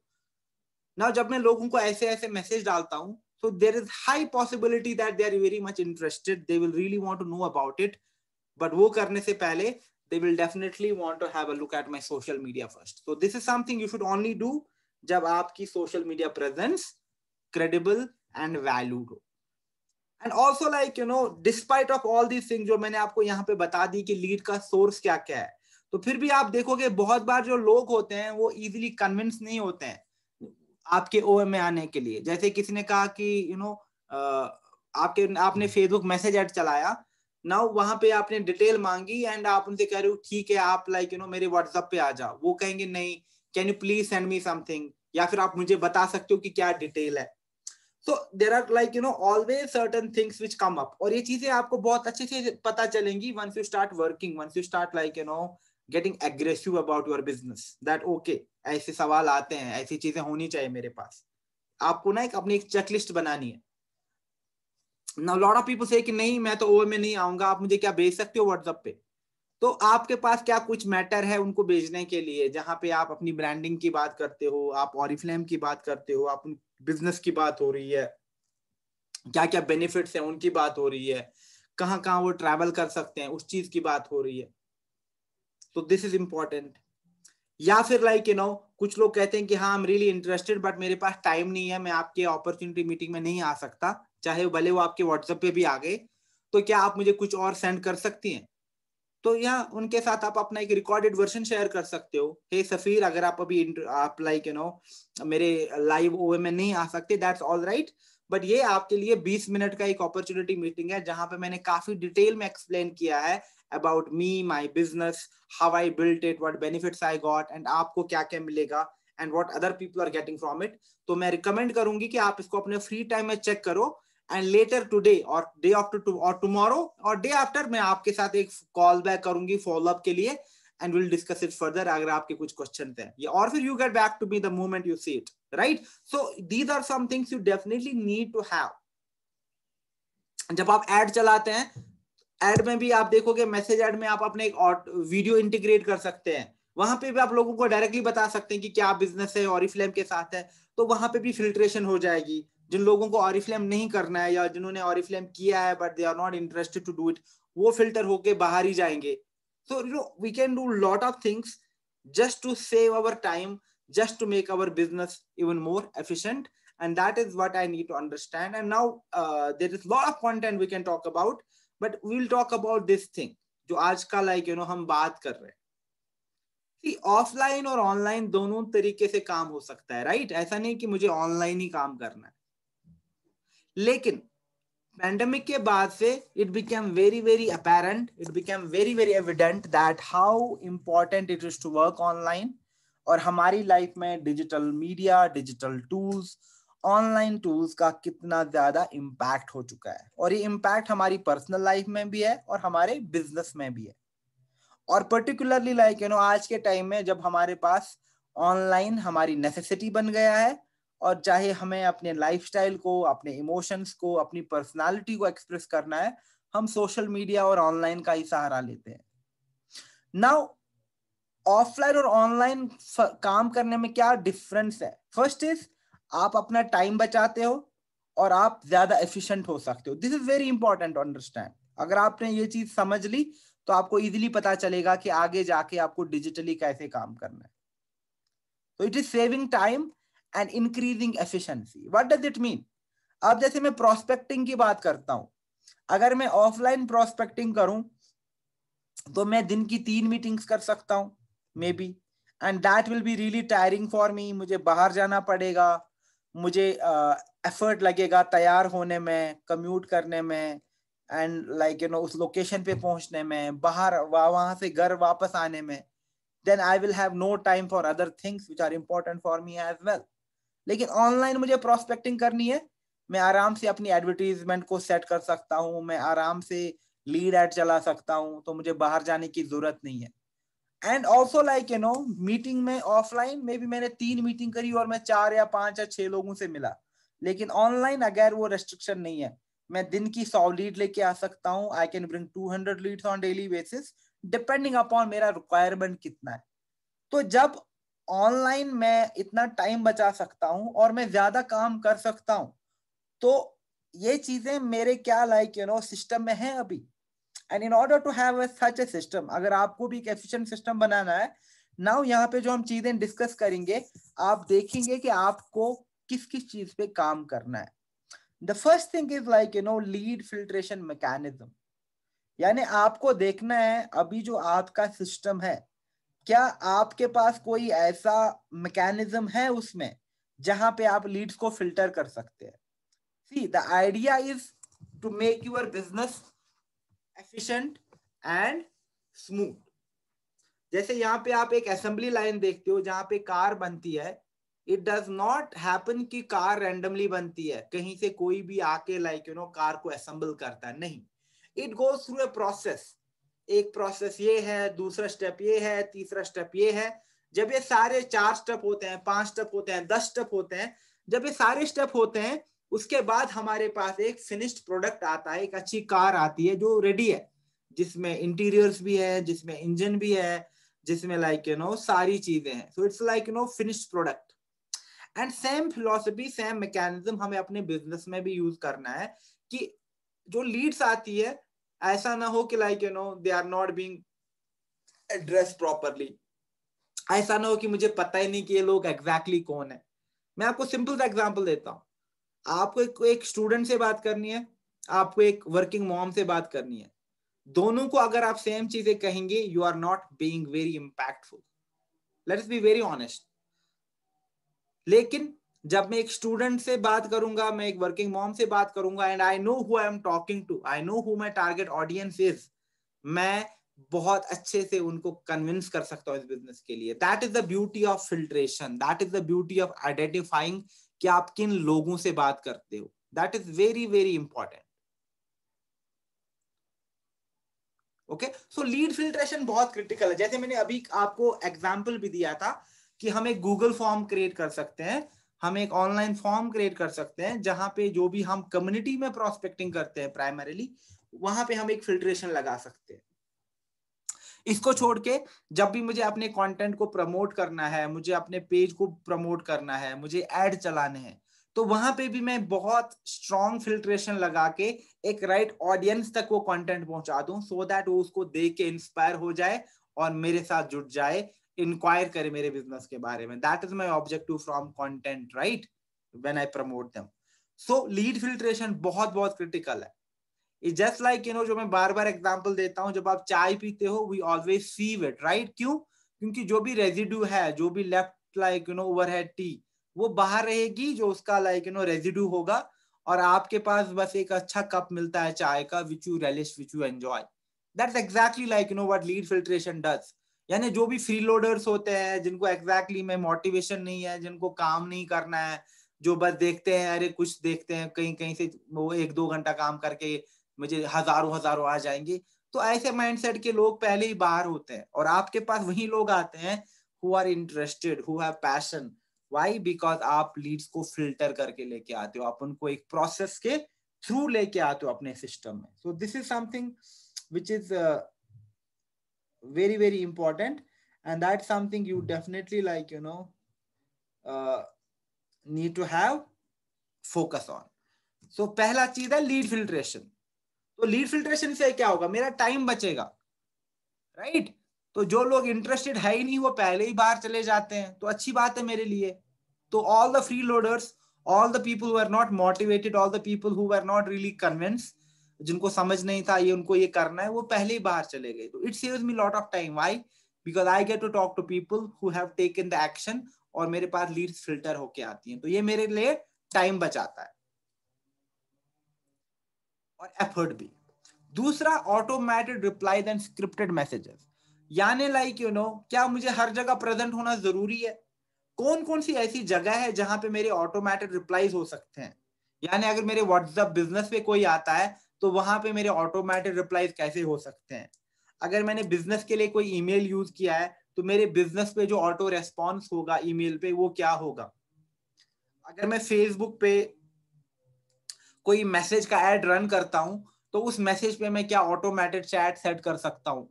Speaker 1: ना जब मैं लोगों को ऐसे ऐसे मैसेज डालता हूँ तो there is high possibility that they are very much interested they will really want to know about it but वो करने से पहले they will definitely want to have a look at my social media first so this is something you should only do जब आपकी social media presence credible and valued हो and also like you know despite of all these thing जो मैंने आपको यहाँ पे बता दी कि लीड का सोर्स क्या क्या है तो फिर भी आप देखोगे बहुत बार जो लोग होते हैं वो इजिली कन्विंस नहीं होते हैं आपके ओ में आने के लिए जैसे किसी ने कहा कि यू you नो know, आपके आपने फेसबुक मैसेज एड चलाया नाउ वहां पे आपने डिटेल मांगी एंड आप उनसे कह रहे हो ठीक है आप लाइक यू नो मेरे व्हाट्सएप पे आ जाओ वो कहेंगे नहीं can you please send me something या फिर आप मुझे बता सकते हो कि क्या डिटेल है so there are like you know always certain things which come up और ये चीजें आपको बहुत अच्छे से पता चलेंगी once you start working once you start like you know getting aggressive about your business that okay ऐसे सवाल आते हैं ऐसी चीजें होनी चाहिए मेरे पास आपको ना एक अपनी एक चेकलिस्ट बनानी है ना लॉट ऑफ पीपल से कि नहीं मैं तो ओवर में नहीं आऊंगा आप मुझे क्या भेज सकते हो व्हाट्सएप पे तो आपके पास क्या कुछ मैटर है उनको भेजने के लिए जहाँ पे आप अपनी ब्रांडिंग की बात करते हो आप ऑरिफ्लेम की बात करते हो आप उन बिजनेस की बात हो रही है क्या क्या बेनिफिट्स हैं उनकी बात हो रही है कहाँ कहाँ वो ट्रैवल कर सकते हैं उस चीज की बात हो रही है तो दिस इज इम्पोर्टेंट या फिर लाइक यू नो कुछ लोग कहते हैं कि हाँ I am really interested but मेरे पास टाइम नहीं है मैं आपके अपॉर्चुनिटी मीटिंग में नहीं आ सकता चाहे भले वो आपके व्हाट्सएप पे भी आ गए तो क्या आप मुझे कुछ और सेंड कर सकती हैं तो यहाँ उनके साथ आप अपना एक रिकॉर्डेड वर्जन शेयर कर सकते हो हे hey, सफीर अगर आप अभी आप लाइक यू नो मेरे लाइव ओवे में नहीं आ सकते दैट्स ऑल राइट बट ये आपके लिए 20 मिनट का एक अपॉर्चुनिटी मीटिंग है जहां पे मैंने काफी डिटेल में एक्सप्लेन किया है about me my business how I built it what benefits I got and आपको क्या क्या मिलेगा and what other people are getting from it तो मैं रिकमेंड करूंगी कि आप इसको अपने फ्री टाइम में चेक करो एंड लेटर टुडे और डे आफ्टर टू और टुमारो और डे आफ्टर मैं आपके साथ एक कॉल बैक करूंगी फॉलोअप के लिए and will discuss it further अगर आपके कुछ क्वेश्चन हैं या और फिर you get back to me the moment you see it right so these are some you definitely need to have जब आप एड चलाते हैं एड में भी आप देखोगे मैसेज एड में आप अपने एक वीडियो इंटीग्रेट कर सकते हैं वहां पे भी आप लोगों को डायरेक्टली बता सकते हैं कि क्या बिजनेस है और फ्लेम के साथ है तो वहां पे भी फिल्ट्रेशन हो जाएगी जिन लोगों को ऑरिफ्लेम नहीं करना है या जिन्होंने ऑरिफ्लेम किया है but they are not interested to do it वो फिल्टर होके बाहर ही जाएंगे so you know we can do lot of things just to save our time just to make our business even more efficient and that is what i need to understand and now uh, there is a lot of content we can talk about but we'll talk about this thing जो आज का like you no हम बात कर रहे हैं offline और online दोनों तरीके से काम हो सकता है राइट right? ऐसा नहीं कि मुझे ऑनलाइन ही काम करना है लेकिन पैंडमिक के बाद से it became very very apparent it became very very evident that how important it is to work online और हमारी लाइफ में digital media digital tools online tools का कितना ज्यादा इम्पैक्ट हो चुका है और ये इम्पैक्ट हमारी पर्सनल लाइफ में भी है और हमारे बिजनेस में भी है और पर्टिकुलरली लाइक यू नो आज के टाइम में जब हमारे पास ऑनलाइन हमारी नेसेसिटी बन गया है और चाहे हमें अपने लाइफस्टाइल को अपने इमोशंस को अपनी पर्सनालिटी को एक्सप्रेस करना है हम सोशल मीडिया और ऑनलाइन का ही सहारा लेते हैं नाउ ऑफलाइन और ऑनलाइन काम करने में क्या डिफरेंस है फर्स्ट इज आप अपना टाइम बचाते हो और आप ज्यादा एफिशिएंट हो सकते हो this is very important understand अगर आपने ये चीज समझ ली तो आपको इजीली पता चलेगा कि आगे जाके आपको डिजिटली कैसे काम करना है तो it is saving time and increasing efficiency what does it mean अब जैसे मैं प्रोस्पेक्टिंग की बात करता हूं अगर मैं ऑफलाइन प्रोस्पेक्टिंग करूं तो मैं दिन की तीन मीटिंग्स कर सकता हूं maybe and that will be really tiring for me मुझे बाहर जाना पड़ेगा मुझे एफर्ट uh, लगेगा तैयार होने में कम्यूट करने में एंड लाइक यू नो उस लोकेशन पे पहुंचने में बाहर वा, वहां से घर वापस आने में then I will have no time for other things which are important for me as well लेकिन ऑनलाइन मुझे प्रोस्पेक्टिंग करनी है मैं आराम से अपनी एडवर्टीजमेंट को सेट कर सकता हूँ मैं आराम से लीड एड चला सकता हूँ तो मुझे बाहर जाने की जरूरत नहीं है and also like you know meeting में ऑफलाइन में भी मैंने तीन मीटिंग करी और मैं चार या पांच या छह लोगों से मिला लेकिन ऑनलाइन अगर वो रेस्ट्रिक्शन नहीं है मैं दिन की सौ लीड लेके आ सकता हूँ I can bring two hundred leads on daily basis depending upon मेरा रिक्वायरमेंट कितना है तो जब ऑनलाइन मैं इतना टाइम बचा सकता हूँ और मैं ज्यादा काम कर सकता हूँ तो ये चीजें मेरे क्या लाइक यू नो सिस्टम में है अभी and in order to have such a system अगर आपको भी एक एफिशिएंट सिस्टम बनाना है नाउ यहाँ पे जो हम चीजें डिस्कस करेंगे आप देखेंगे कि आपको किस किस चीज पे काम करना है the first thing is like you know lead filtration mechanism यानी आपको देखना है अभी जो आपका सिस्टम है क्या आपके पास कोई ऐसा मैकेनिज्म है उसमें जहां पे आप लीड्स को फिल्टर कर सकते हैं see the idea is to make your business efficient and smooth जैसे यहाँ पे आप एक असेंबली लाइन देखते हो जहां पे कार बनती है इट डज नॉट हैपन कि कार रैंडमली बनती है कहीं से कोई भी आके लाइक यू नो कार को असेंबल करता है नहीं it goes through a process एक प्रोसेस ये है दूसरा स्टेप ये है तीसरा स्टेप ये है जब ये सारे चार स्टेप होते हैं पांच स्टेप होते हैं दस स्टेप होते हैं जब ये सारे स्टेप होते हैं उसके बाद हमारे पास एक फिनिश्ड प्रोडक्ट आता है एक अच्छी कार आती है जो रेडी है जिसमें इंटीरियर्स भी है जिसमें इंजन भी है जिसमें लाइक यू नो सारी चीजें हैं so it's like you know finished product and same philosophy same mechanism हमें अपने बिजनेस में भी यूज करना है कि जो लीड्स आती है ऐसा ना हो कि like you know they are not being address properly ऐसा ना हो कि मुझे पता ही नहीं कि ये लोग एग्जैक्टली exactly कौन है मैं आपको सिंपल सा एग्जाम्पल देता हूँ आपको एक, एक स्टूडेंट से बात करनी है आपको एक वर्किंग मॉम से बात करनी है दोनों को अगर आप सेम चीजें कहेंगे you are not being very impactful let's be very honest लेकिन जब मैं एक स्टूडेंट से बात करूंगा मैं एक वर्किंग मॉम से बात करूंगा and I know who I am talking to I know who my target audience is मैं बहुत अच्छे से उनको कन्विंस कर सकता हूँ इस बिजनेस के लिए that is the beauty of filtration that is the beauty of identifying कि आप किन लोगों से बात करते हो that is very very important okay so lead filtration बहुत क्रिटिकल है जैसे मैंने अभी आपको एग्जाम्पल भी दिया था कि हम एक गूगल फॉर्म क्रिएट कर सकते हैं हम एक ऑनलाइन फॉर्म क्रिएट कर सकते हैं जहां पे जो भी हम कम्युनिटी में प्रोस्पेक्टिंग करते हैं प्राइमरीली वहां पे हम एक फिल्ट्रेशन लगा सकते हैं इसको छोड़ के जब भी मुझे अपने कंटेंट को प्रमोट करना है मुझे अपने पेज को प्रमोट करना है मुझे एड चलाने हैं तो वहां पे भी मैं बहुत स्ट्रॉन्ग फिल्ट्रेशन लगा के एक राइट right ऑडियंस तक वो कंटेंट पहुंचा दूं सो so दैट वो उसको देख के इंस्पायर हो जाए और मेरे साथ जुड़ जाए इंक्वायर करे मेरे बिजनेस के बारे में that is my objective from content right when I promote them so lead filtration बहुत बहुत क्रिटिकल है it just like you know जो मैं बार बार एग्जाम्पल देता हूँ जब आप चाय पीते हो we always sieve it right क्यों क्योंकि जो भी रेजिड्यू है जो भी left like you know over tea वो बाहर रहेगी जो उसका लाइक यू नो रेजिड्यू होगा और आपके पास बस एक अच्छा कप मिलता है चाय का which you relish which you enjoy that's exactly like you know what lead filtration does यानी जो भी फ्री लोडर्स होते हैं जिनको एग्जैक्टली exactly में मोटिवेशन नहीं है जिनको काम नहीं करना है जो बस देखते हैं अरे कुछ देखते हैं कहीं कहीं से वो एक दो घंटा काम करके मुझे हजारों हजारों आ जाएंगे तो ऐसे माइंडसेट के लोग पहले ही बाहर होते हैं और आपके पास वही लोग आते हैं who are interested who have passion why because आप लीड्स को फिल्टर करके लेके आते हो आप उनको एक प्रोसेस के थ्रू लेके आते हो अपने सिस्टम में so this is something which is very very important and that's something you definitely like you know uh, need to have focus on so पहला चीज है लीड फिल्ट्रेशन तो लीड फिल्ट्रेशन से क्या होगा मेरा टाइम बचेगा राइट right? तो जो लोग इंटरेस्टेड है ही नहीं वो पहले ही बाहर चले जाते हैं तो अच्छी बात है मेरे लिए तो all the freeloaders all the people who are not motivated all the people who are not really convinced जिनको समझ नहीं था ये उनको ये करना है वो पहले ही बाहर चले गए तो it saves me lot of time why because I get to talk to people who have taken the action और मेरे पास लीड्स फिल्टर होके आती हैं तो ये मेरे लिए टाइम बचाता है और एफर्ट भी दूसरा automated reply then scripted messages यानी लाइक यू नो क्या मुझे हर जगह प्रेजेंट होना जरूरी है कौन कौन सी ऐसी जगह है जहां पे मेरे ऑटोमेटेड रिप्लाईज हो सकते हैं यानी अगर मेरे व्हाट्सएप बिजनेस पे कोई आता है तो वहां पे मेरे ऑटोमेटिक रिप्लाईज कैसे हो सकते हैं अगर मैंने बिजनेस के लिए कोई ईमेल यूज किया है तो मेरे बिजनेस पे जो ऑटो रेस्पॉन्स होगा ईमेल पे वो क्या होगा अगर मैं फेसबुक पे कोई मैसेज का एड रन करता हूं तो उस मैसेज पे मैं क्या ऑटोमेटेड चैट सेट कर सकता हूं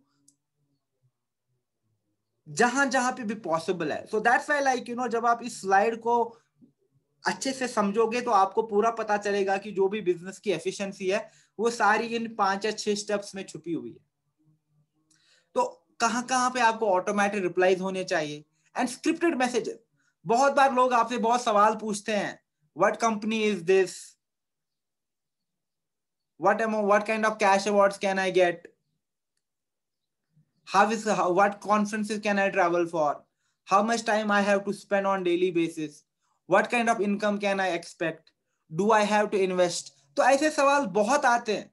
Speaker 1: जहां जहां पे भी पॉसिबल है so that's I like you know जब आप इस स्लाइड को अच्छे से समझोगे तो आपको पूरा पता चलेगा कि जो भी बिजनेस की एफिशिएंसी है वो सारी इन पांच या छह स्टेप्स में छुपी हुई है तो कहाँ कहां पे आपको ऑटोमेटिक रिप्लाईज होने चाहिए एंड स्क्रिप्टेड मैसेजेस बहुत बार लोग आपसे बहुत सवाल पूछते हैं what company is this what um what kind of cash awards can I get how is how, what conferences can i travel for how much time i have to spend on daily basis what kind of income can I expect do I have to invest तो ऐसे सवाल बहुत आते हैं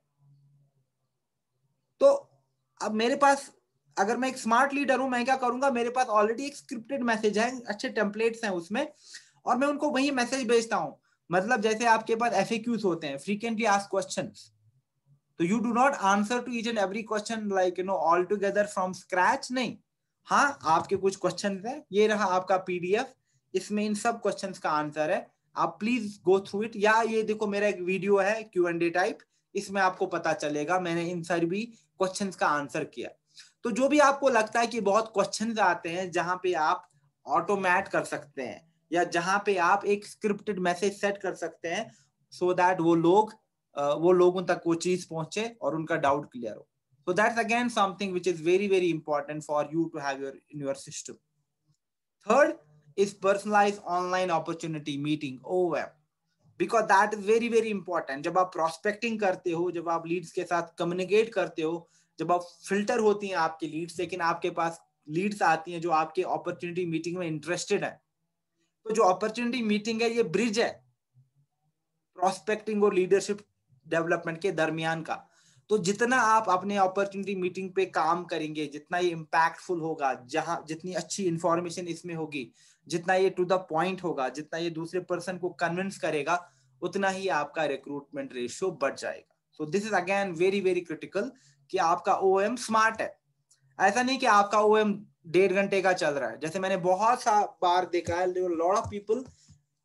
Speaker 1: तो अब मेरे पास अगर मैं एक स्मार्ट लीडर हूं मैं क्या करूंगा मेरे पास ऑलरेडी एक स्क्रिप्टेड मैसेज है अच्छे टेम्पलेट्स हैं उसमें और मैं उनको वही मैसेज भेजता हूं मतलब जैसे आपके पास एफ होते हैं फ्रीक्वेंटली आस्क क्वेश्चन तो you do not answer to each and every question like you know all together from scratch नहीं हाँ आपके कुछ क्वेश्चन है ये रहा आपका पीडीएफ इसमें इन सब क्वेश्चंस का आंसर है आप प्लीज गो थ्रू इट या ये देखो मेरा एक वीडियो है क्यू एंड टाइप इसमें आपको पता चलेगा मैंने इन सर भी क्वेश्चंस का आंसर किया तो जो भी आपको लगता है कि बहुत क्वेश्चंस आते हैं जहां पे आप ऑटोमैट कर सकते हैं या जहां पे आप एक स्क्रिप्टेड मैसेज सेट कर सकते हैं सो so दैट वो लोग वो लोगों तक वो चीज पहुंचे और उनका डाउट क्लियर हो so that again something which is very very important for you to have your in your system third is personalized online opportunity meeting OOM because that is very very important जब आप prospecting करते हो जब आप Leeds के साथ communicate करते हो जब आप फिल्टर होती हैं आपके लीड्स लेकिन आपके पास लीड्स आती हैं जो आपके अपॉर्चुनिटी मीटिंग में इंटरेस्टेड है तो जो अपॉर्चुनिटी मीटिंग है ये ब्रिज है प्रोस्पेक्टिंग और लीडरशिप डेवलपमेंट के दरमियान का तो जितना आप अपने अपॉर्चुनिटी मीटिंग पे काम करेंगे जितना ये इम्पैक्टफुल होगा जहां जितनी अच्छी इंफॉर्मेशन इसमें होगी जितना ये टू द पॉइंट होगा जितना ये दूसरे पर्सन को कन्विंस करेगा उतना ही आपका रिक्रूटमेंट रेशियो बढ़ जाएगा so this is again very very critical कि आपका ओ स्मार्ट है ऐसा नहीं कि आपका ओ डेढ़ घंटे का चल रहा है जैसे मैंने बहुत सा बार देखा है लॉर्ड ऑफ पीपल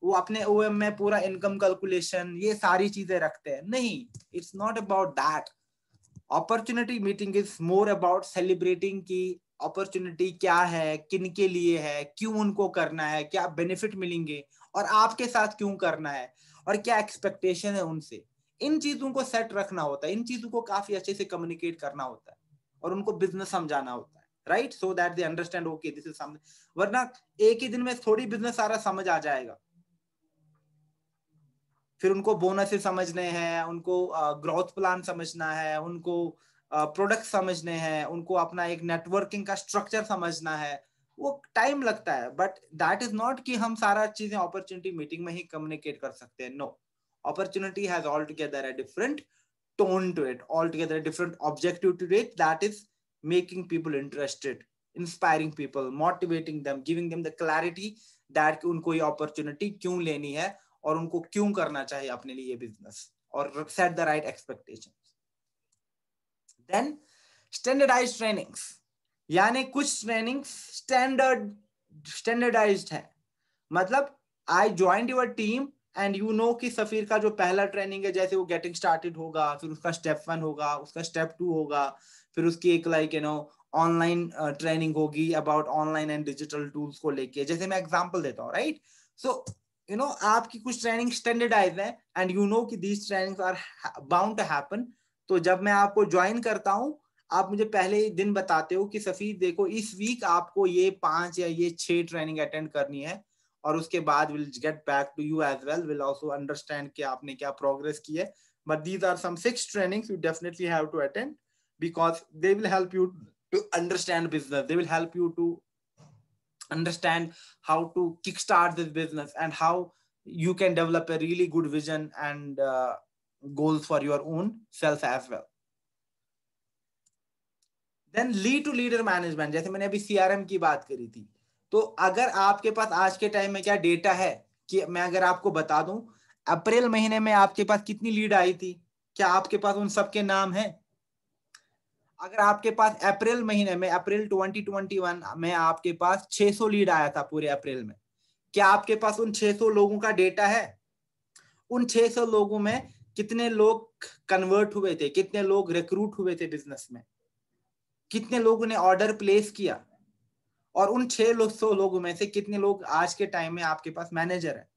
Speaker 1: वो अपने ओ में पूरा इनकम कैलकुलेशन ये सारी चीजें रखते हैं नहीं it's not about that opportunity meeting is more about celebrating की अपॉर्चुनिटी क्या है किन के लिए है क्यों उनको करना है क्या बेनिफिट मिलेंगे और आपके साथ क्यों करना है और क्या एक्सपेक्टेशन है उनसे इन चीजों को सेट रखना होता है इन चीजों को काफी अच्छे से कम्युनिकेट करना होता है और उनको बिजनेस समझाना होता है right so that they understand okay this is वरना एक ही दिन में थोड़ी बिजनेस सारा समझ आ जाएगा फिर उनको बोनस समझने हैं उनको ग्रोथ प्लान समझना है उनको प्रोडक्ट समझने हैं उनको अपना एक नेटवर्किंग का स्ट्रक्चर समझना है वो टाइम लगता है बट दैट इज नॉट कि हम सारा चीजें अपॉर्चुनिटी मीटिंग में ही कम्युनिकेट कर सकते हैं no opportunity has all together a different tone to it all together different objective to it that is making people interested inspiring people motivating them giving them the clarity that उनको ये opportunity क्यों लेनी है और उनको क्यों करना चाहिए अपने लिए बिजनेस और set the right expectation then standardize trainings यानी कुछ ट्रेनिंग्स स्टैंडर्ड स्टैंडर्डाइज है मतलब I joined your team and you know कि सफीर का जो पहला ट्रेनिंग है जैसे वो गेटिंग स्टार्टेड होगा फिर उसका स्टेप वन होगा उसका स्टेप टू होगा फिर उसकी एक like you know online training होगी about online and digital tools को लेके जैसे मैं एग्जांपल देता हूँ राइट सो यू नो आपकी कुछ ट्रेनिंग स्टैंडर्डाइज है एंड यू नो कि these training are bound to happen तो जब मैं आपको ज्वाइन करता हूँ आप मुझे पहले ही दिन बताते हो कि सफी देखो इस वीक आपको ये पांच या ये छह ट्रेनिंग अटेंड करनी है और उसके बाद will get back to you as well will also understand कि आपने क्या प्रोग्रेस की है but these are some six trainings you definitely have to attend because they will help you to understand business they will help you to understand how to kick start this business and how you can develop a really good vision and goals for your own self as well. Then lead to leader management जैसे मैंने अभी CRM की बात करी थी तो अगर आपके पास आज के टाइम में क्या डेटा है कि मैं अगर आपको बता दूं अप्रैल महीने में आपके पास कितनी लीड आई थी क्या आपके पास उन सबके नाम है अगर आपके पास अप्रैल महीने में अप्रैल 2021 में आपके पास 600 लीड आया था पूरे अप्रैल में क्या आपके पास उन 600 लोगों का डेटा है उन 600 लोगों में कितने लोग कन्वर्ट हुए थे कितने लोग रिक्रूट हुए थे बिजनेस में कितने लोगों ने ऑर्डर प्लेस किया और उन छह लोग सौ लोगों में से कितने लोग आज के टाइम में आपके पास मैनेजर है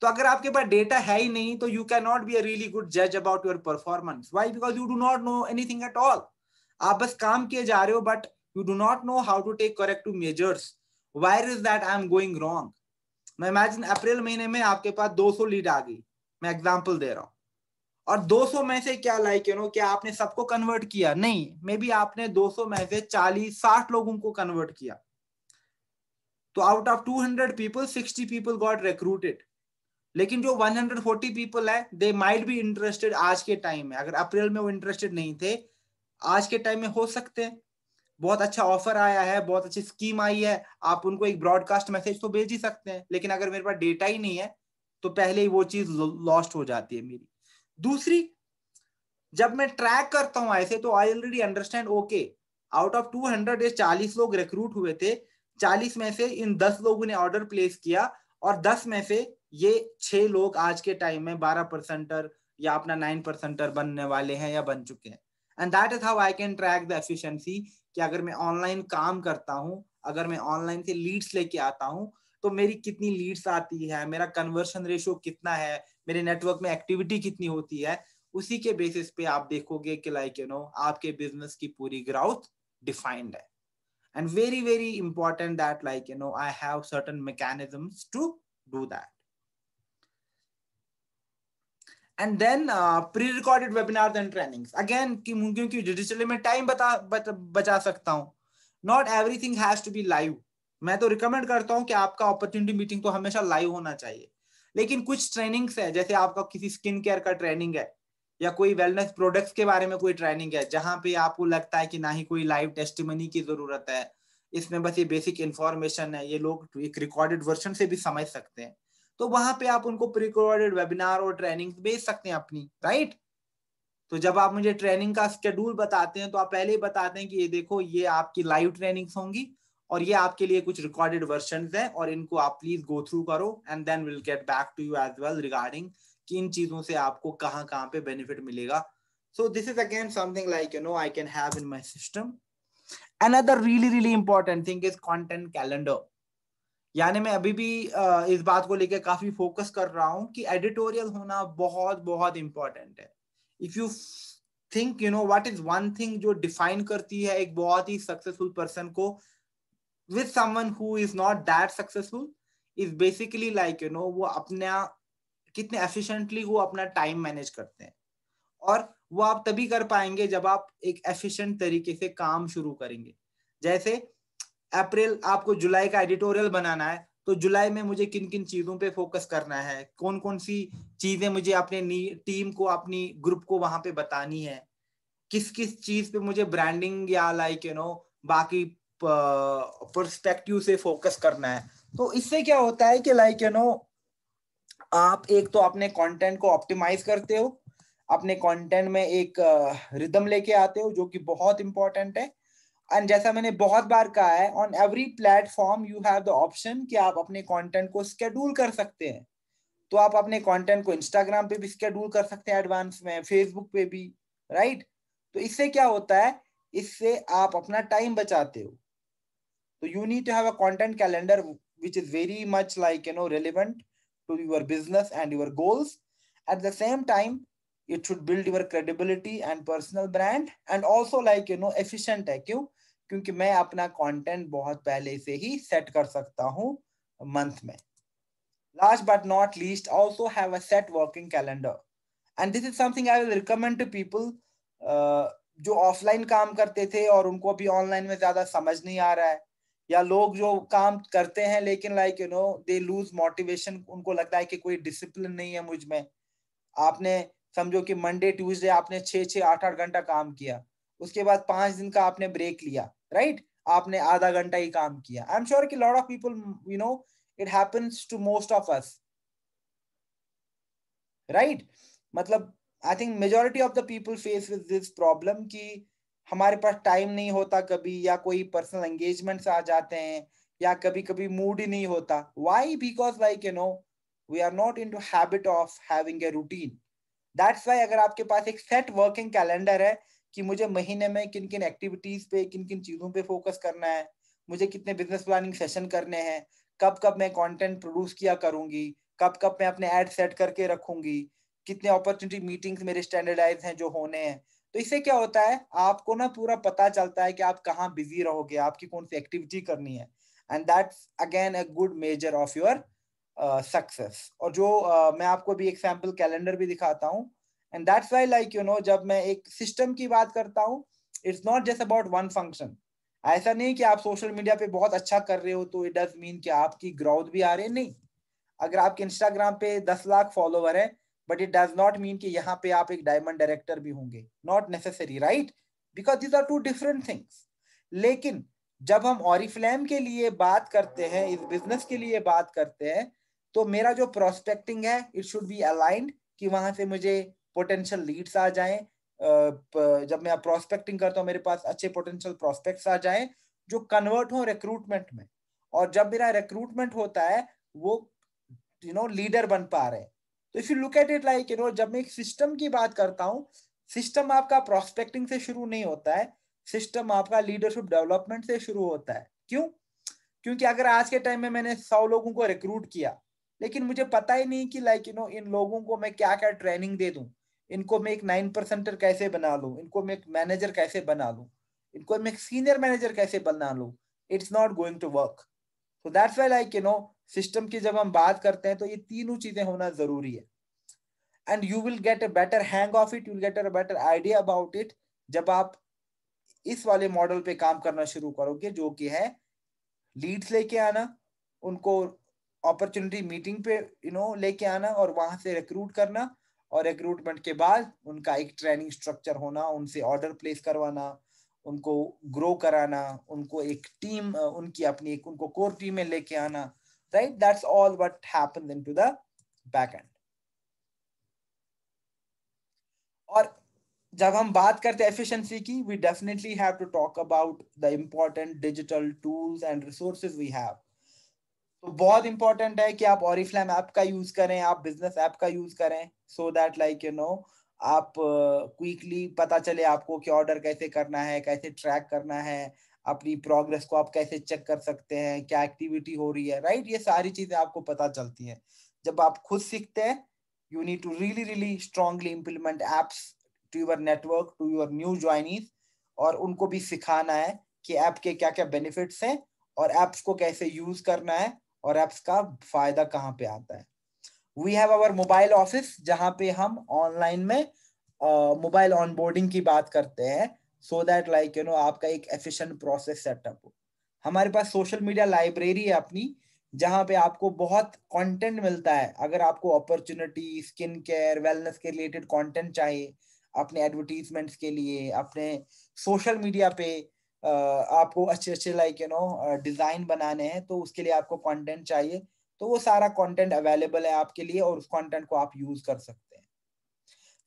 Speaker 1: तो अगर आपके पास डेटा है ही नहीं तो you can not be a really good जज about your performance why because you do not know anything at all आप बस काम किए जा रहे हो but you do not know how to take corrective measures where is that I am going wrong मैं imagine अप्रैल महीने में आपके पास 200 लीड आ गई मैं एग्जाम्पल दे रहा हूँ और 200 में से क्या लाइक यू नो क्या आपने सबको कन्वर्ट किया नहीं मे बी आपने 200 में से 40 60 लोगों को कन्वर्ट किया तो out of 200 people 60 people got recruited लेकिन जो 140 पीपल है दे माइट बी इंटरेस्टेड आज के टाइम में अगर अप्रैल में वो इंटरेस्टेड नहीं थे आज के टाइम में हो सकते हैं बहुत अच्छा ऑफर आया है बहुत अच्छी स्कीम आई है आप उनको एक ब्रॉडकास्ट मैसेज तो भेज ही सकते हैं लेकिन अगर मेरे पास डेटा ही नहीं है तो पहले ही वो चीज लॉस्ट हो जाती है मेरी दूसरी जब मैं ट्रैक करता हूं ऐसे तो I already understand okay out of two hundred चालीस लोग रिक्रूट हुए थे चालीस में से इन दस लोगों ने ऑर्डर प्लेस किया और दस में से ये छह लोग आज के टाइम में बारह परसेंटर या अपना नाइन परसेंटर बनने वाले हैं या बन चुके हैं and that is how I can track the efficiency कि अगर मैं ऑनलाइन काम करता हूँ अगर मैं ऑनलाइन से लीड्स लेके आता हूँ तो मेरी कितनी लीड्स आती है मेरा कन्वर्शन रेशियो कितना है मेरे नेटवर्क में एक्टिविटी कितनी होती है उसी के बेसिस पे आप देखोगे कि लाइक यू नो आपके बिजनेस की पूरी ग्राउथ डिफाइंड है and very very important that like you know I have certain mechanisms to do that and then pre recorded webinars and trainings again क्योंकि डिजिटली मैं टाइम बता बचा सकता हूँ not everything has to be live मैं तो recommend करता हूँ कि आपका अपॉर्चुनिटी मीटिंग तो हमेशा लाइव होना चाहिए लेकिन कुछ ट्रेनिंग्स है जैसे आपका किसी स्किन केयर का ट्रेनिंग है या कोई वेलनेस प्रोडक्ट्स के बारे में कोई ट्रेनिंग है जहां पे आपको लगता है कि ना ही कोई लाइव टेस्टमनी की जरूरत है इसमें बस ये बेसिक इन्फॉर्मेशन है ये लोग एक रिकॉर्डेड वर्जन से भी समझ सकते हैं तो वहां पे आप उनको प्रिकॉर्डेड वेबिनार और ट्रेनिंग भेज सकते हैं अपनी राइट तो जब आप मुझे ट्रेनिंग का स्केड्यूल बताते हैं तो आप पहले ही बताते हैं कि ये देखो ये आपकी लाइव ट्रेनिंग्स होंगी और ये आपके लिए कुछ रिकॉर्डेड वर्जन है और इनको आप प्लीज गो थ्रू करो and then will get back to you as well regarding कि इन चीजों से आपको कहाँ कहाँ पे बेनिफिट मिलेगा so this is again something like you know I can have in my system another really really important thing is content calendar यानी मैं अभी भी इस बात को लेकर काफी फोकस कर रहा हूँ कि एडिटोरियल होना बहुत बहुत इंपॉर्टेंट है if you think you know what is one thing जो डिफाइन करती है एक बहुत ही सक्सेसफुल पर्सन को with someone who is not that successful is basically like you know वो अपना कितने efficiently वो अपना time manage करते हैं और वो आप तभी कर पाएंगे जब आप एक efficient तरीके से काम शुरू करेंगे जैसे अप्रैल आपको जुलाई का एडिटोरियल बनाना है तो जुलाई में मुझे किन किन चीजों पे फोकस करना है कौन कौन सी चीजें मुझे अपने टीम को अपनी ग्रुप को वहां पे बतानी है किस किस चीज पे मुझे ब्रांडिंग या लाइक यू नो बाकी परस्पेक्टिव से फोकस करना है तो इससे क्या होता है कि लाइक यू नो आप एक तो अपने कंटेंट को ऑप्टिमाइज करते हो अपने कंटेंट में एक रिदम लेके आते हो जो कि बहुत इंपॉर्टेंट है एंड जैसा मैंने बहुत बार कहा है on every platform you have the option कि आप अपने कंटेंट को स्केड्यूल कर सकते हैं तो आप अपने कंटेंट को इंस्टाग्राम पे भी स्केड्यूल कर सकते हैं एडवांस में फेसबुक पे भी राइट right? तो इससे क्या होता है इससे आप अपना टाइम बचाते हो so you need to have a content calendar which is very much like you know relevant to your business and your goals at the same time it should build your credibility and personal brand and also like you know efficient है क्यों क्योंकि मैं अपना content बहुत पहले से ही कर सकता हूँ month में last but not least also have a set working calendar and this is something I will recommend to people uh, जो ऑफलाइन काम करते थे और उनको अभी ऑनलाइन में ज्यादा समझ नहीं आ रहा है या लोग जो काम करते हैं लेकिन like you know they lose motivation उनको लगता है कि कोई डिसिप्लिन नहीं है मुझ में आपने समझो कि मंडे ट्यूसडे आपने छः छः आठ आठ घंटा काम किया उसके बाद पांच दिन का आपने ब्रेक लिया राइट right? आपने आधा घंटा ही काम किया आई एम श्योर कि lot of people you know it happens to most of us right मतलब I think majority of the people face with this problem की हमारे पास टाइम नहीं होता कभी या कोई पर्सनल एंगेजमेंट आ जाते हैं या कभी कभी मूड ही नहीं होता why because like you know we are not into habit of having a routine that's why अगर आपके पास एक सेट वर्किंग कैलेंडर है कि मुझे महीने में किन किन एक्टिविटीज पे किन किन चीजों पे फोकस करना है मुझे कितने बिजनेस प्लानिंग सेशन करने हैं कब कब मैं कंटेंट प्रोड्यूस किया करूंगी कब कब मैं अपने एड सेट करके रखूंगी कितने अपॉर्चुनिटी मीटिंग्स मेरे स्टैंडर्डाइज हैं जो होने हैं तो इससे क्या होता है आपको ना पूरा पता चलता है कि आप कहाँ बिजी रहोगे आपकी कौन सी एक्टिविटी करनी है and that again a good measure of your success और जो uh, मैं आपको भी एग्जाम्पल कैलेंडर भी दिखाता हूँ and that's why like you know जब मैं एक सिस्टम की बात करता हूँ it's not just about one function ऐसा नहीं कि आप सोशल मीडिया पे बहुत अच्छा कर रहे हो तो इट डज मीन कि आपकी ग्रोथ भी आ रही है नहीं अगर आपके इंस्टाग्राम पे दस लाख फॉलोवर है but it does not mean कि यहाँ पे आप एक डायमंड डायरेक्टर भी होंगे not necessary right because these are two different things लेकिन जब हम ऑरिफ्लैम के लिए बात करते हैं इस बिजनेस के लिए बात करते हैं तो मेरा जो प्रोस्पेक्टिंग है इट शुड बी अलाइंड कि वहां से मुझे पोटेंशियल लीड्स आ जाएं जब मैं प्रोस्पेक्टिंग करता हूँ मेरे पास अच्छे पोटेंशियल प्रोस्पेक्ट्स आ जाएं जो कन्वर्ट हो रिक्रूटमेंट में और जब मेरा रिक्रूटमेंट होता है वो यू नो लीडर बन पा रहे हैं तो if you look at it like you know जब मैं एक सिस्टम की बात करता हूँ सिस्टम आपका प्रोस्पेक्टिंग से शुरू नहीं होता है सिस्टम आपका लीडरशिप डेवलपमेंट से शुरू होता है क्यों क्योंकि अगर आज के टाइम में मैंने सौ लोगों को रिक्रूट किया लेकिन मुझे पता ही नहीं कि लाइक यू नो इन लोगों को मैं क्या क्या ट्रेनिंग दे दूं इनको मैं एक नाइन परसेंटर कैसे बना लूं इनको मैं एक मैनेजर कैसे बना लूं इनको मैं एक सीनियर मैनेजर कैसे बना लूं it's not going to work so that's why like you know system की जब हम बात करते हैं तो ये तीनों चीजें होना जरूरी है and you will get a better hang of it you get a better idea about it जब आप इस वाले मॉडल पे काम करना शुरू करोगे जो कि है लीड्स लेके आना उनको अपॉर्चुनिटी मीटिंग पे यू नो लेके आना और वहां से रिक्रूट करना और रिक्रूटमेंट के बाद उनका एक ट्रेनिंग स्ट्रक्चर होना उनसे ऑर्डर प्लेस करवाना उनको ग्रो कराना उनको एक टीम उनकी अपनी एक उनको कोर टीम में लेके आना right? That's all what happens into the backend. और जब हम बात करते हैं एफिशिएंसी की we definitely have to talk about the important digital tools and resources we have तो बहुत इंपॉर्टेंट है कि आप ऑरिफ्लैम ऐप का यूज करें आप बिजनेस ऐप का यूज करें so that like you know आप क्विकली uh, पता चले आपको कि ऑर्डर कैसे करना है कैसे ट्रैक करना है अपनी प्रोग्रेस को आप कैसे चेक कर सकते हैं क्या एक्टिविटी हो रही है राइट ये सारी चीजें आपको पता चलती है जब आप खुद सीखते हैं you need to really really strongly implement apps to your network to your new joining और उनको भी सिखाना है कि ऐप के क्या क्या बेनिफिट्स हैं और ऐप्स को कैसे यूज करना है और ऐप्स का फायदा कहाँ पे आता है we have our mobile office जहाँ पे हम ऑनलाइन में मोबाइल uh, ऑनबोर्डिंग की बात करते हैं so that like you know आपका एक एफिशिएंट प्रोसेस सेटअप हो हमारे पास सोशल मीडिया लाइब्रेरी है अपनी जहाँ पे आपको बहुत कंटेंट मिलता है अगर आपको अपॉर्चुनिटी स्किन केयर वेलनेस के रिलेटेड कंटेंट चाहिए अपने एडवर्टीजमेंट्स के लिए अपने सोशल मीडिया पे आपको अच्छे अच्छे लाइक यू नो डिज़ाइन बनाने हैं तो उसके लिए आपको कंटेंट चाहिए तो वो सारा कंटेंट अवेलेबल है आपके लिए और उस कंटेंट को आप यूज़ कर सकते हैं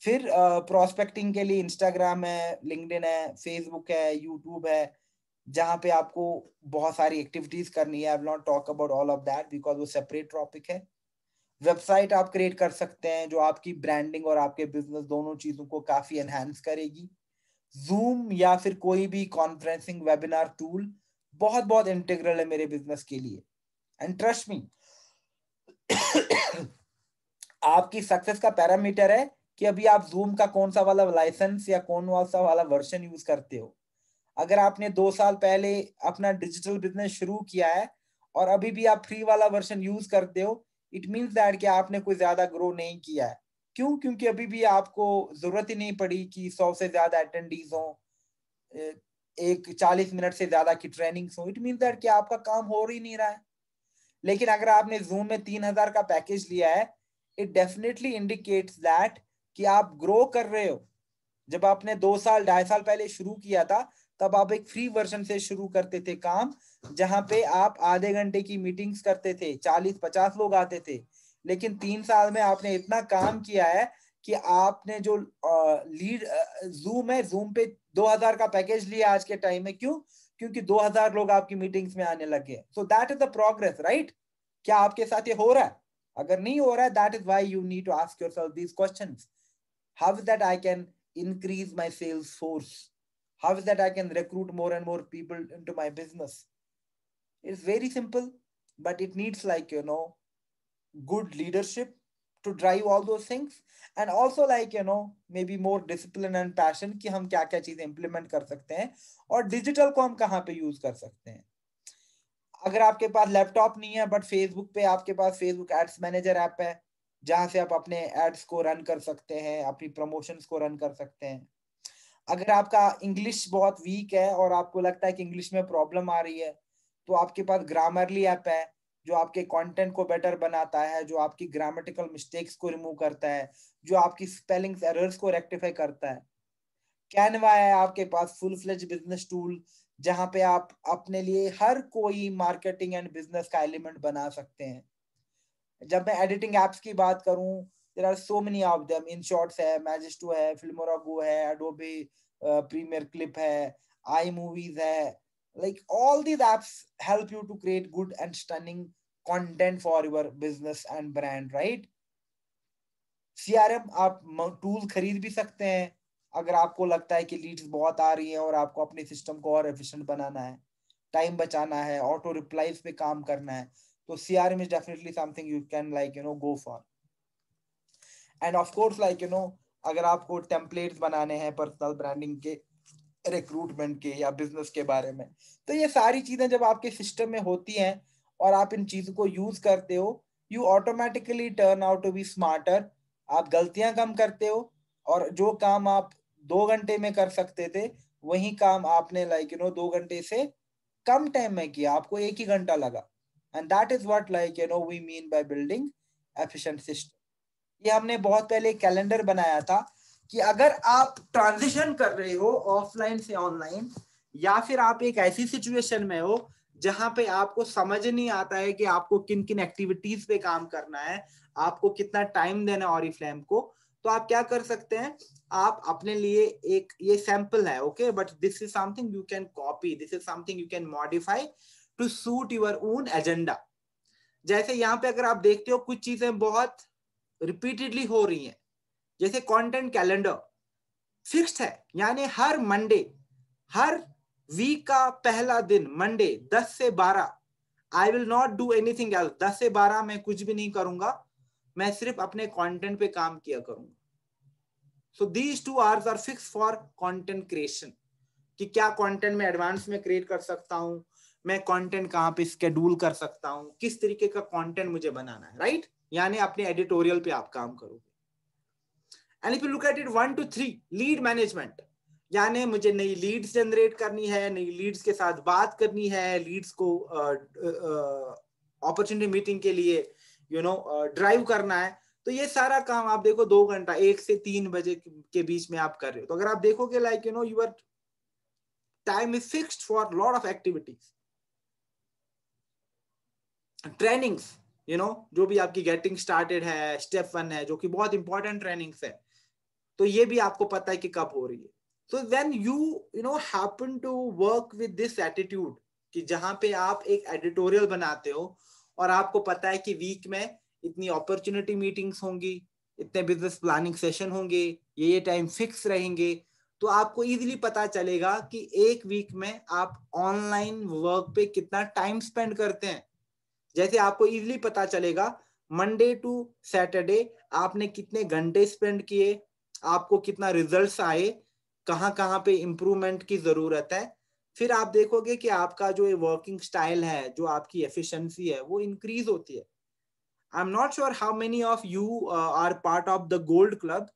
Speaker 1: फिर प्रोस्पेक्टिंग के लिए इंस्टाग्राम है लिंकडिन है फेसबुक है यूट्यूब है जहाँ पे आपको बहुत सारी एक्टिविटीज करनी है I not talk about all of that because वो सेपरेट टॉपिक है वेबसाइट आप क्रिएट कर सकते हैं जो आपकी ब्रांडिंग और आपके बिजनेस दोनों चीजों को काफी एनहेंस करेगी जूम या फिर कोई भी कॉन्फ्रेंसिंग वेबिनार टूल बहुत बहुत इंटीग्रल है मेरे बिजनेस के लिए एंड ट्रस्ट मी आपकी सक्सेस का पैरामीटर है कि अभी आप जूम का कौन सा वाला लाइसेंस या कौन सा वाला वर्जन यूज करते हो अगर आपने दो साल पहले अपना डिजिटल बिजनेस शुरू किया है और अभी भी आप फ्री वाला वर्जन यूज करते हो इट मीन्स दैट कि आपने कोई ज्यादा ग्रो नहीं किया है क्यों क्योंकि अभी भी आपको जरूरत ही नहीं पड़ी कि सौ से ज्यादा अटेंडीज हो एक चालीस मिनट से ज्यादा की ट्रेनिंग हो इट मीन दैट कि आपका काम हो ही नहीं रहा है लेकिन अगर आपने जूम में तीन हजार का पैकेज लिया है इट डेफिनेटली इंडिकेट्स दैट कि आप ग्रो कर रहे हो जब आपने दो साल ढाई साल पहले शुरू किया था तब आप एक फ्री वर्जन से शुरू करते थे काम जहाँ पे आप आधे घंटे की मीटिंग्स करते थे चालीस पचास लोग आते थे लेकिन तीन साल में आपने इतना काम किया है कि आपने जो लीड जूम है जूम पे 2000 का पैकेज लिया आज के टाइम में क्यों क्योंकि 2000 लोग आपकी मीटिंग्स में आने लगे so that is the progress right क्या आपके साथ ये हो रहा है अगर नहीं हो रहा है that is why you need to ask yourself these question how is that i can increase my sales force how is that i can recruit more and more people into my business it's very simple but it needs like you know good leadership to drive all those things and also like you know maybe more discipline and passion ki hum kya kya cheeze implement kar sakte hain aur digital ko hum kahan pe use kar sakte hain अगर आपके पास laptop नहीं है but Facebook पे आपके पास Facebook ads manager app है जहां से आप अपने एड्स को रन कर सकते हैं अपनी प्रमोशंस को रन कर सकते हैं अगर आपका इंग्लिश बहुत वीक है और आपको लगता है कि इंग्लिश में प्रॉब्लम आ रही है तो आपके पास ग्रामरली ऐप है जो आपके कंटेंट को बेटर बनाता है जो आपकी ग्रामेटिकल मिस्टेक्स को रिमूव करता है जो आपकी स्पेलिंग्स एरर्स को रेक्टिफाई करता है कैनवा है आपके पास फुल फ्लेज बिजनेस टूल जहाँ पे आप अपने लिए हर कोई मार्केटिंग एंड बिजनेस का एलिमेंट बना सकते हैं जब मैं एडिटिंग एप्स की बात करूं there are so many of them in shorts है मैजिस्टो है फिल्मोरा गो है एडोबे प्रीमियर क्लिप है आई मूवीज है like all these apps help you to create good and stunning content for your business and brand right CRM आप tool खरीद भी सकते हैं अगर आपको लगता है कि लीड्स बहुत आ रही हैं और आपको अपने सिस्टम को और एफिशिएंट बनाना है टाइम बचाना है ऑटो रिप्लाईज पे काम करना है So CRM is definitely something you can like you know go for. And of course like you know अगर आपको टेम्पलेट्स बनाने हैं पर्सनल ब्रांडिंग के रिक्रूटमेंट के या बिजनेस के बारे में तो ये सारी चीजें जब आपके सिस्टम में होती हैं और आप इन चीजों को यूज करते हो you automatically turn out to be smarter आप गलतियां कम करते हो और जो काम आप दो घंटे में कर सकते थे वही काम आपने लाइक यू नो दो घंटे से कम टाइम में किया आपको एक ही घंटा लगा and that is what like you know we mean by building efficient system ये हमने बहुत पहले कैलेंडर बनाया था कि अगर आप ट्रांजिशन कर रहे हो ऑफलाइन से ऑनलाइन या फिर आप एक ऐसी सिचुएशन में हो जहां पे आपको समझ नहीं आता है कि आपको किन किन एक्टिविटीज पे काम करना है आपको कितना टाइम देना है ऑरिफ्लेम को तो आप क्या कर सकते हैं आप अपने लिए एक ये सैंपल है okay but this is something you can copy this is something you can modify to suit your own agenda जैसे यहाँ पे अगर आप देखते हो कुछ चीजें बहुत रिपीटेडली हो रही हैं जैसे कंटेंट कैलेंडर फिक्स है यानी हर मंडे हर वीक का पहला दिन मंडे 10 से 12 I will not do anything else 10 से 12 मैं कुछ भी नहीं करूंगा मैं सिर्फ अपने कंटेंट पे काम किया करूंगा so these two hours are fix for content creation कि क्या कंटेंट में एडवांस में क्रिएट कर सकता हूँ मैं कंटेंट कहाँ पे स्केड्यूल कर सकता हूँ किस तरीके का कंटेंट मुझे बनाना है राइट यानी अपने एडिटोरियल पे आप काम करोगे and if you look at it one two three lead management यानी मुझे नई लीड्स जनरेट करनी है नई लीड्स के साथ बात करनी है लीड्स को अपॉर्चुनिटी मीटिंग के लिए यू नो ड्राइव करना है तो ये सारा काम आप देखो दो घंटा एक से तीन बजे के बीच में आप कर रहे हो तो अगर आप देखोगे like you know your time is fixed for lot of activities trainings you know जो भी आपकी गेटिंग स्टार्टेड है स्टेप वन है जो कि बहुत इंपॉर्टेंट ट्रेनिंग्स है तो ये भी आपको पता है कि कब हो रही है so when you you know happen to work with this attitude कि जहां पे आप एक एडिटोरियल बनाते हो और आपको पता है कि वीक में इतनी अपॉर्चुनिटी मीटिंग्स होंगी इतने बिजनेस प्लानिंग सेशन होंगे ये ये टाइम फिक्स रहेंगे तो आपको इजीली पता चलेगा कि एक वीक में आप ऑनलाइन वर्क पे कितना टाइम स्पेंड करते हैं जैसे आपको इजिली पता चलेगा मंडे टू सैटरडे आपने कितने घंटे स्पेंड किए आपको कितना रिजल्ट्स आए कहाँ कहाँ पे इम्प्रूवमेंट की जरूरत है फिर आप देखोगे कि आपका जो वर्किंग स्टाइल है जो आपकी एफिशिएंसी है वो इंक्रीज होती है I am not sure how many of you are part of the gold club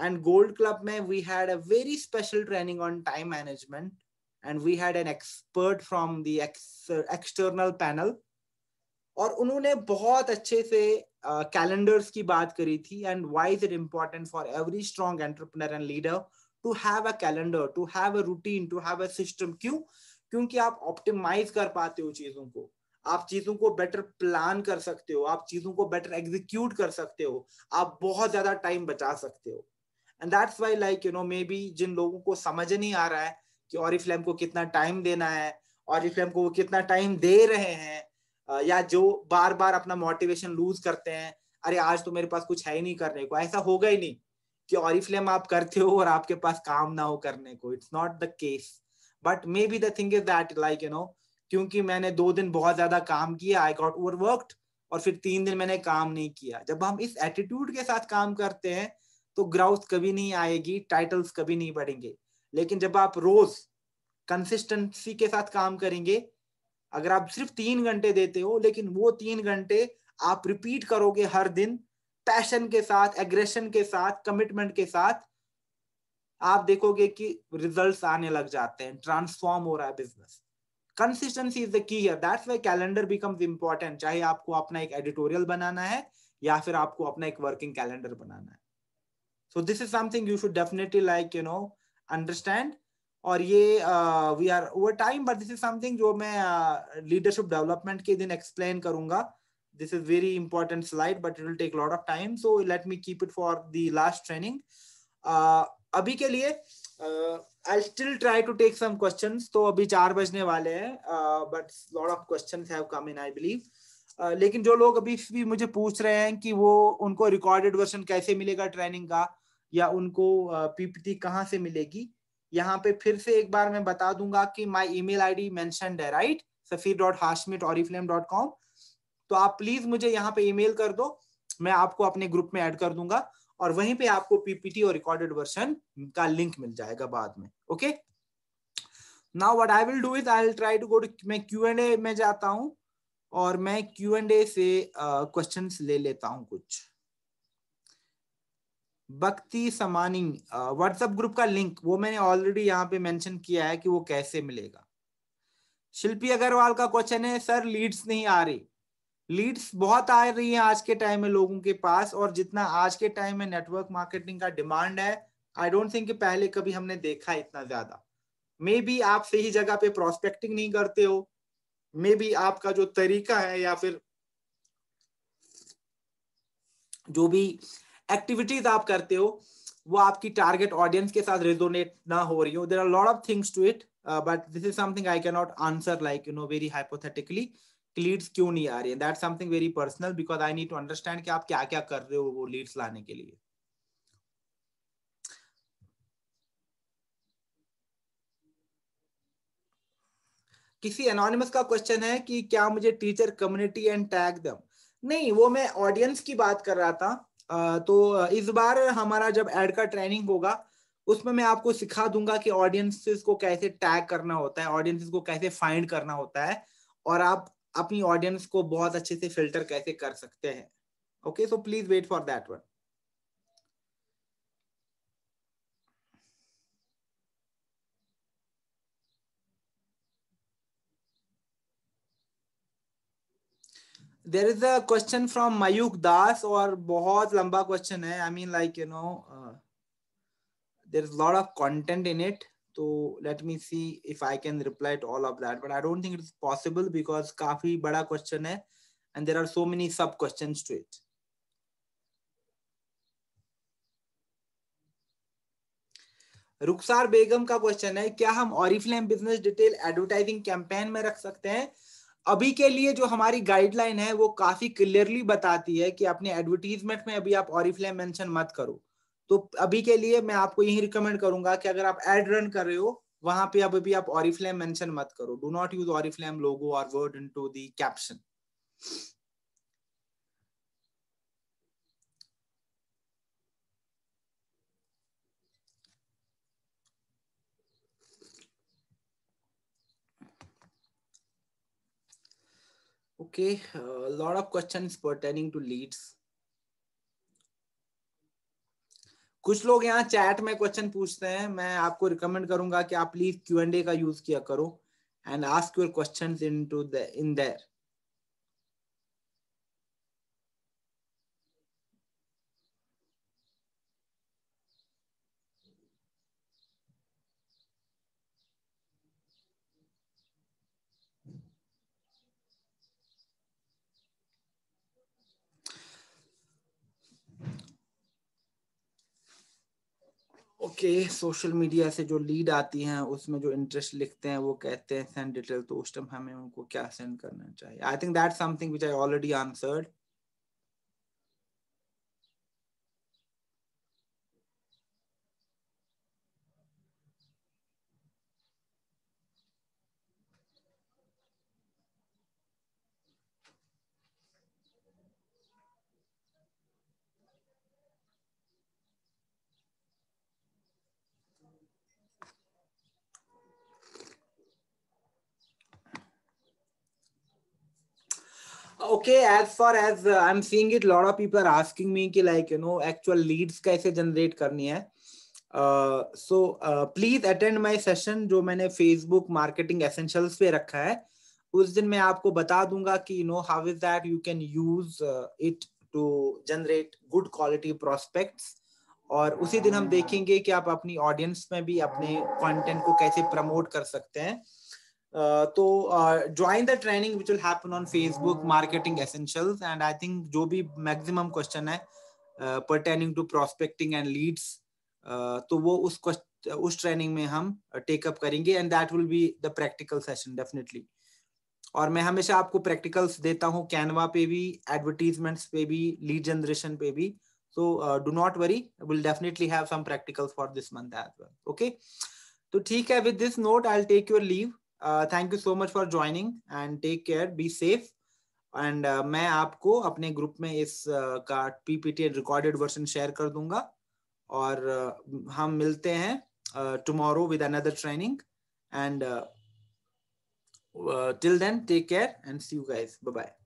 Speaker 1: and gold club में we had a very special training on time management and we had an expert from the panel और उन्होंने बहुत अच्छे से calendars uh, की बात करी थी and why is it important for every strong entrepreneur and leader to have a calendar to have a routine to have a system क्यों क्योंकि आप ऑप्टिमाइज कर पाते हो चीजों को आप चीजों को बेटर प्लान कर सकते हो आप चीजों को बेटर एग्जीक्यूट कर सकते हो आप बहुत ज्यादा टाइम बचा सकते हो and that's why like you know maybe जिन लोगों को समझ नहीं आ रहा है कि ऑरिफ्लेम को कितना टाइम देना है ऑरिफ्लेम को वो कितना टाइम दे रहे हैं या जो बार बार अपना मोटिवेशन लूज करते हैं अरे आज तो मेरे पास कुछ है ही नहीं करने को ऐसा होगा ही नहीं कि ऑरिफ्लेम आप करते हो और आपके पास काम ना हो करने को it's not the case but maybe the thing is that like you know क्योंकि मैंने दो दिन बहुत ज्यादा काम किया आई गॉट ओवर वर्कड और फिर तीन दिन मैंने काम नहीं किया जब हम इस एटीट्यूड के साथ काम करते हैं तो ग्राउथ कभी नहीं आएगी टाइटल्स कभी नहीं बढ़ेंगे लेकिन जब आप रोज कंसिस्टेंसी के साथ काम करेंगे अगर आप सिर्फ तीन घंटे देते हो लेकिन वो तीन घंटे आप रिपीट करोगे हर दिन पैशन के साथ एग्रेशन के साथ कमिटमेंट के साथ आप देखोगे कि रिजल्ट्स आने लग जाते हैं ट्रांसफॉर्म हो रहा है business consistency is the key है that's why calendar becomes important चाहे आपको अपना एक एडिटोरियल बनाना है या फिर आपको अपना एक वर्किंग कैलेंडर बनाना है so this is something you should definitely like you know understand और ये we are over time but this is something जो मैं लीडरशिप uh, डेवलपमेंट के दिन एक्सप्लेन करूंगा this is very important slide but it will take lot of time so let me keep it for the last training अभी के लिए I still try to take some questions तो अभी चार बजने वाले हैं but lot of questions have come in I believe लेकिन जो लोग अभी भी मुझे पूछ रहे हैं कि वो उनको रिकॉर्डेड वर्जन कैसे मिलेगा ट्रेनिंग का या उनको पीपीटी uh, कहाँ से मिलेगी यहाँ पे फिर से एक बार मैं बता दूंगा कि माय ईमेल आईडी मेंशनड है राइट सफीर डॉट हाशमिट डॉट कॉम तो आप प्लीज मुझे यहाँ पे ईमेल कर दो मैं आपको अपने ग्रुप में ऐड कर दूंगा और वहीं पे आपको पीपीटी और रिकॉर्डेड वर्जन का लिंक मिल जाएगा बाद में okay now what I will do is I will try to go to मैं क्यू एंड ए में जाता हूँ और मैं क्यू एंड ए से क्वेश्चन uh, ले लेता हूँ कुछ भक्ति समानी व्हाट्सएप ग्रुप का लिंक वो मैंने ऑलरेडी यहाँ पे मेंशन किया है कि वो कैसे मिलेगा शिल्पी अग्रवाल का क्वेश्चन है सर लीड्स नहीं आ रही लीड्स बहुत आ रही है आज के टाइम में लोगों के पास और जितना आज के टाइम में नेटवर्क मार्केटिंग का डिमांड है आई डोंट थिंक पहले कभी हमने देखा इतना ज्यादा मे बी आप सही जगह पे प्रोस्पेक्टिंग नहीं करते हो मे बी आपका जो तरीका है या फिर जो भी एक्टिविटीज आप करते हो वो आपकी टारगेट ऑडियंस के साथ रेजोनेट ना हो रही हो there are lot of things to it but this is something I can not answer like you know very hypothetically leads क्यों नहीं आ रही है that something very personal because I need to understand कि आप क्या क्या कर रहे हो वो लीड्स लाने के लिए किसी एनोनिमस का क्वेश्चन है कि क्या मुझे टीचर कम्युनिटी एंड टैग दम नहीं वो मैं ऑडियंस की बात कर रहा था तो इस बार हमारा जब एड का ट्रेनिंग होगा उसमें मैं आपको सिखा दूंगा कि ऑडियंसिस को कैसे टैग करना होता है ऑडियंसिस को कैसे फाइंड करना होता है और आप अपनी ऑडियंस को बहुत अच्छे से फिल्टर कैसे कर सकते हैं okay so please wait for that one there is a question from Mayukh Das और बहुत लंबा क्वेश्चन है I mean like you know there is lot of content in it तो let me see if I can reply to all of that but I don't think it is possible because काफी बड़ा question है and there are so many sub question to it Rukhsar बेगम का question है क्या हम Oriflame business detail advertising campaign में रख सकते हैं अभी के लिए जो हमारी गाइडलाइन है वो काफी क्लियरली बताती है कि अपने एडवर्टीजमेंट में अभी आप ऑरिफ्लेम मेंशन मत करो तो अभी के लिए मैं आपको यही रिकमेंड करूंगा कि अगर आप एड रन कर रहे हो वहां पे अब भी आप ऑरिफ्लेम मेंशन मत करो do not use Oriflame logo और word into the caption okay a lot of questions pertaining to leads कुछ लोग यहाँ चैट में क्वेश्चन पूछते हैं मैं आपको रिकमेंड करूंगा कि आप प्लीज क्यू एंड ए का यूज किया करो and ask your questions in to in there okay social media से जो लीड आती हैं उसमें जो इंटरेस्ट लिखते हैं वो कहते हैं सेंड डिटेल तो उस टाइम हमें उनको क्या सेंड करना चाहिए I think that something which I already answered okay as far as uh, i'm seeing it lot of people are asking me ki like you know actual leads kaise generate karni hai so please attend my session जो मैंने Facebook marketing essentials पे रखा है उस दिन मैं आपको बता दूंगा कि you know how is that you can use it to generate good quality prospects और उसी दिन हम देखेंगे कि आप अपनी ऑडियंस में भी अपने कंटेंट को कैसे प्रमोट कर सकते हैं Uh, तो join the training which will happen on Facebook marketing essentials and I think जो भी मैक्सिमम क्वेश्चन है pertaining to prospecting and leads तो वो उस उस ट्रेनिंग में हम टेकअप uh, करेंगे and that will be the practical session definitely और मैं हमेशा आपको प्रैक्टिकल्स देता हूँ कैनवा पे भी एडवर्टीजमेंट्स पे भी लीड जनरेशन पे भी so do not worry will definitely have some practicals for this month as well okay तो ठीक है with this note I take your leave thank you so much for joining and take care be safe and मैं आपको अपने group में इस uh, का PPT recorded version share कर दूंगा और uh, हम मिलते हैं tomorrow with another training and till then take care and see you guys bye bye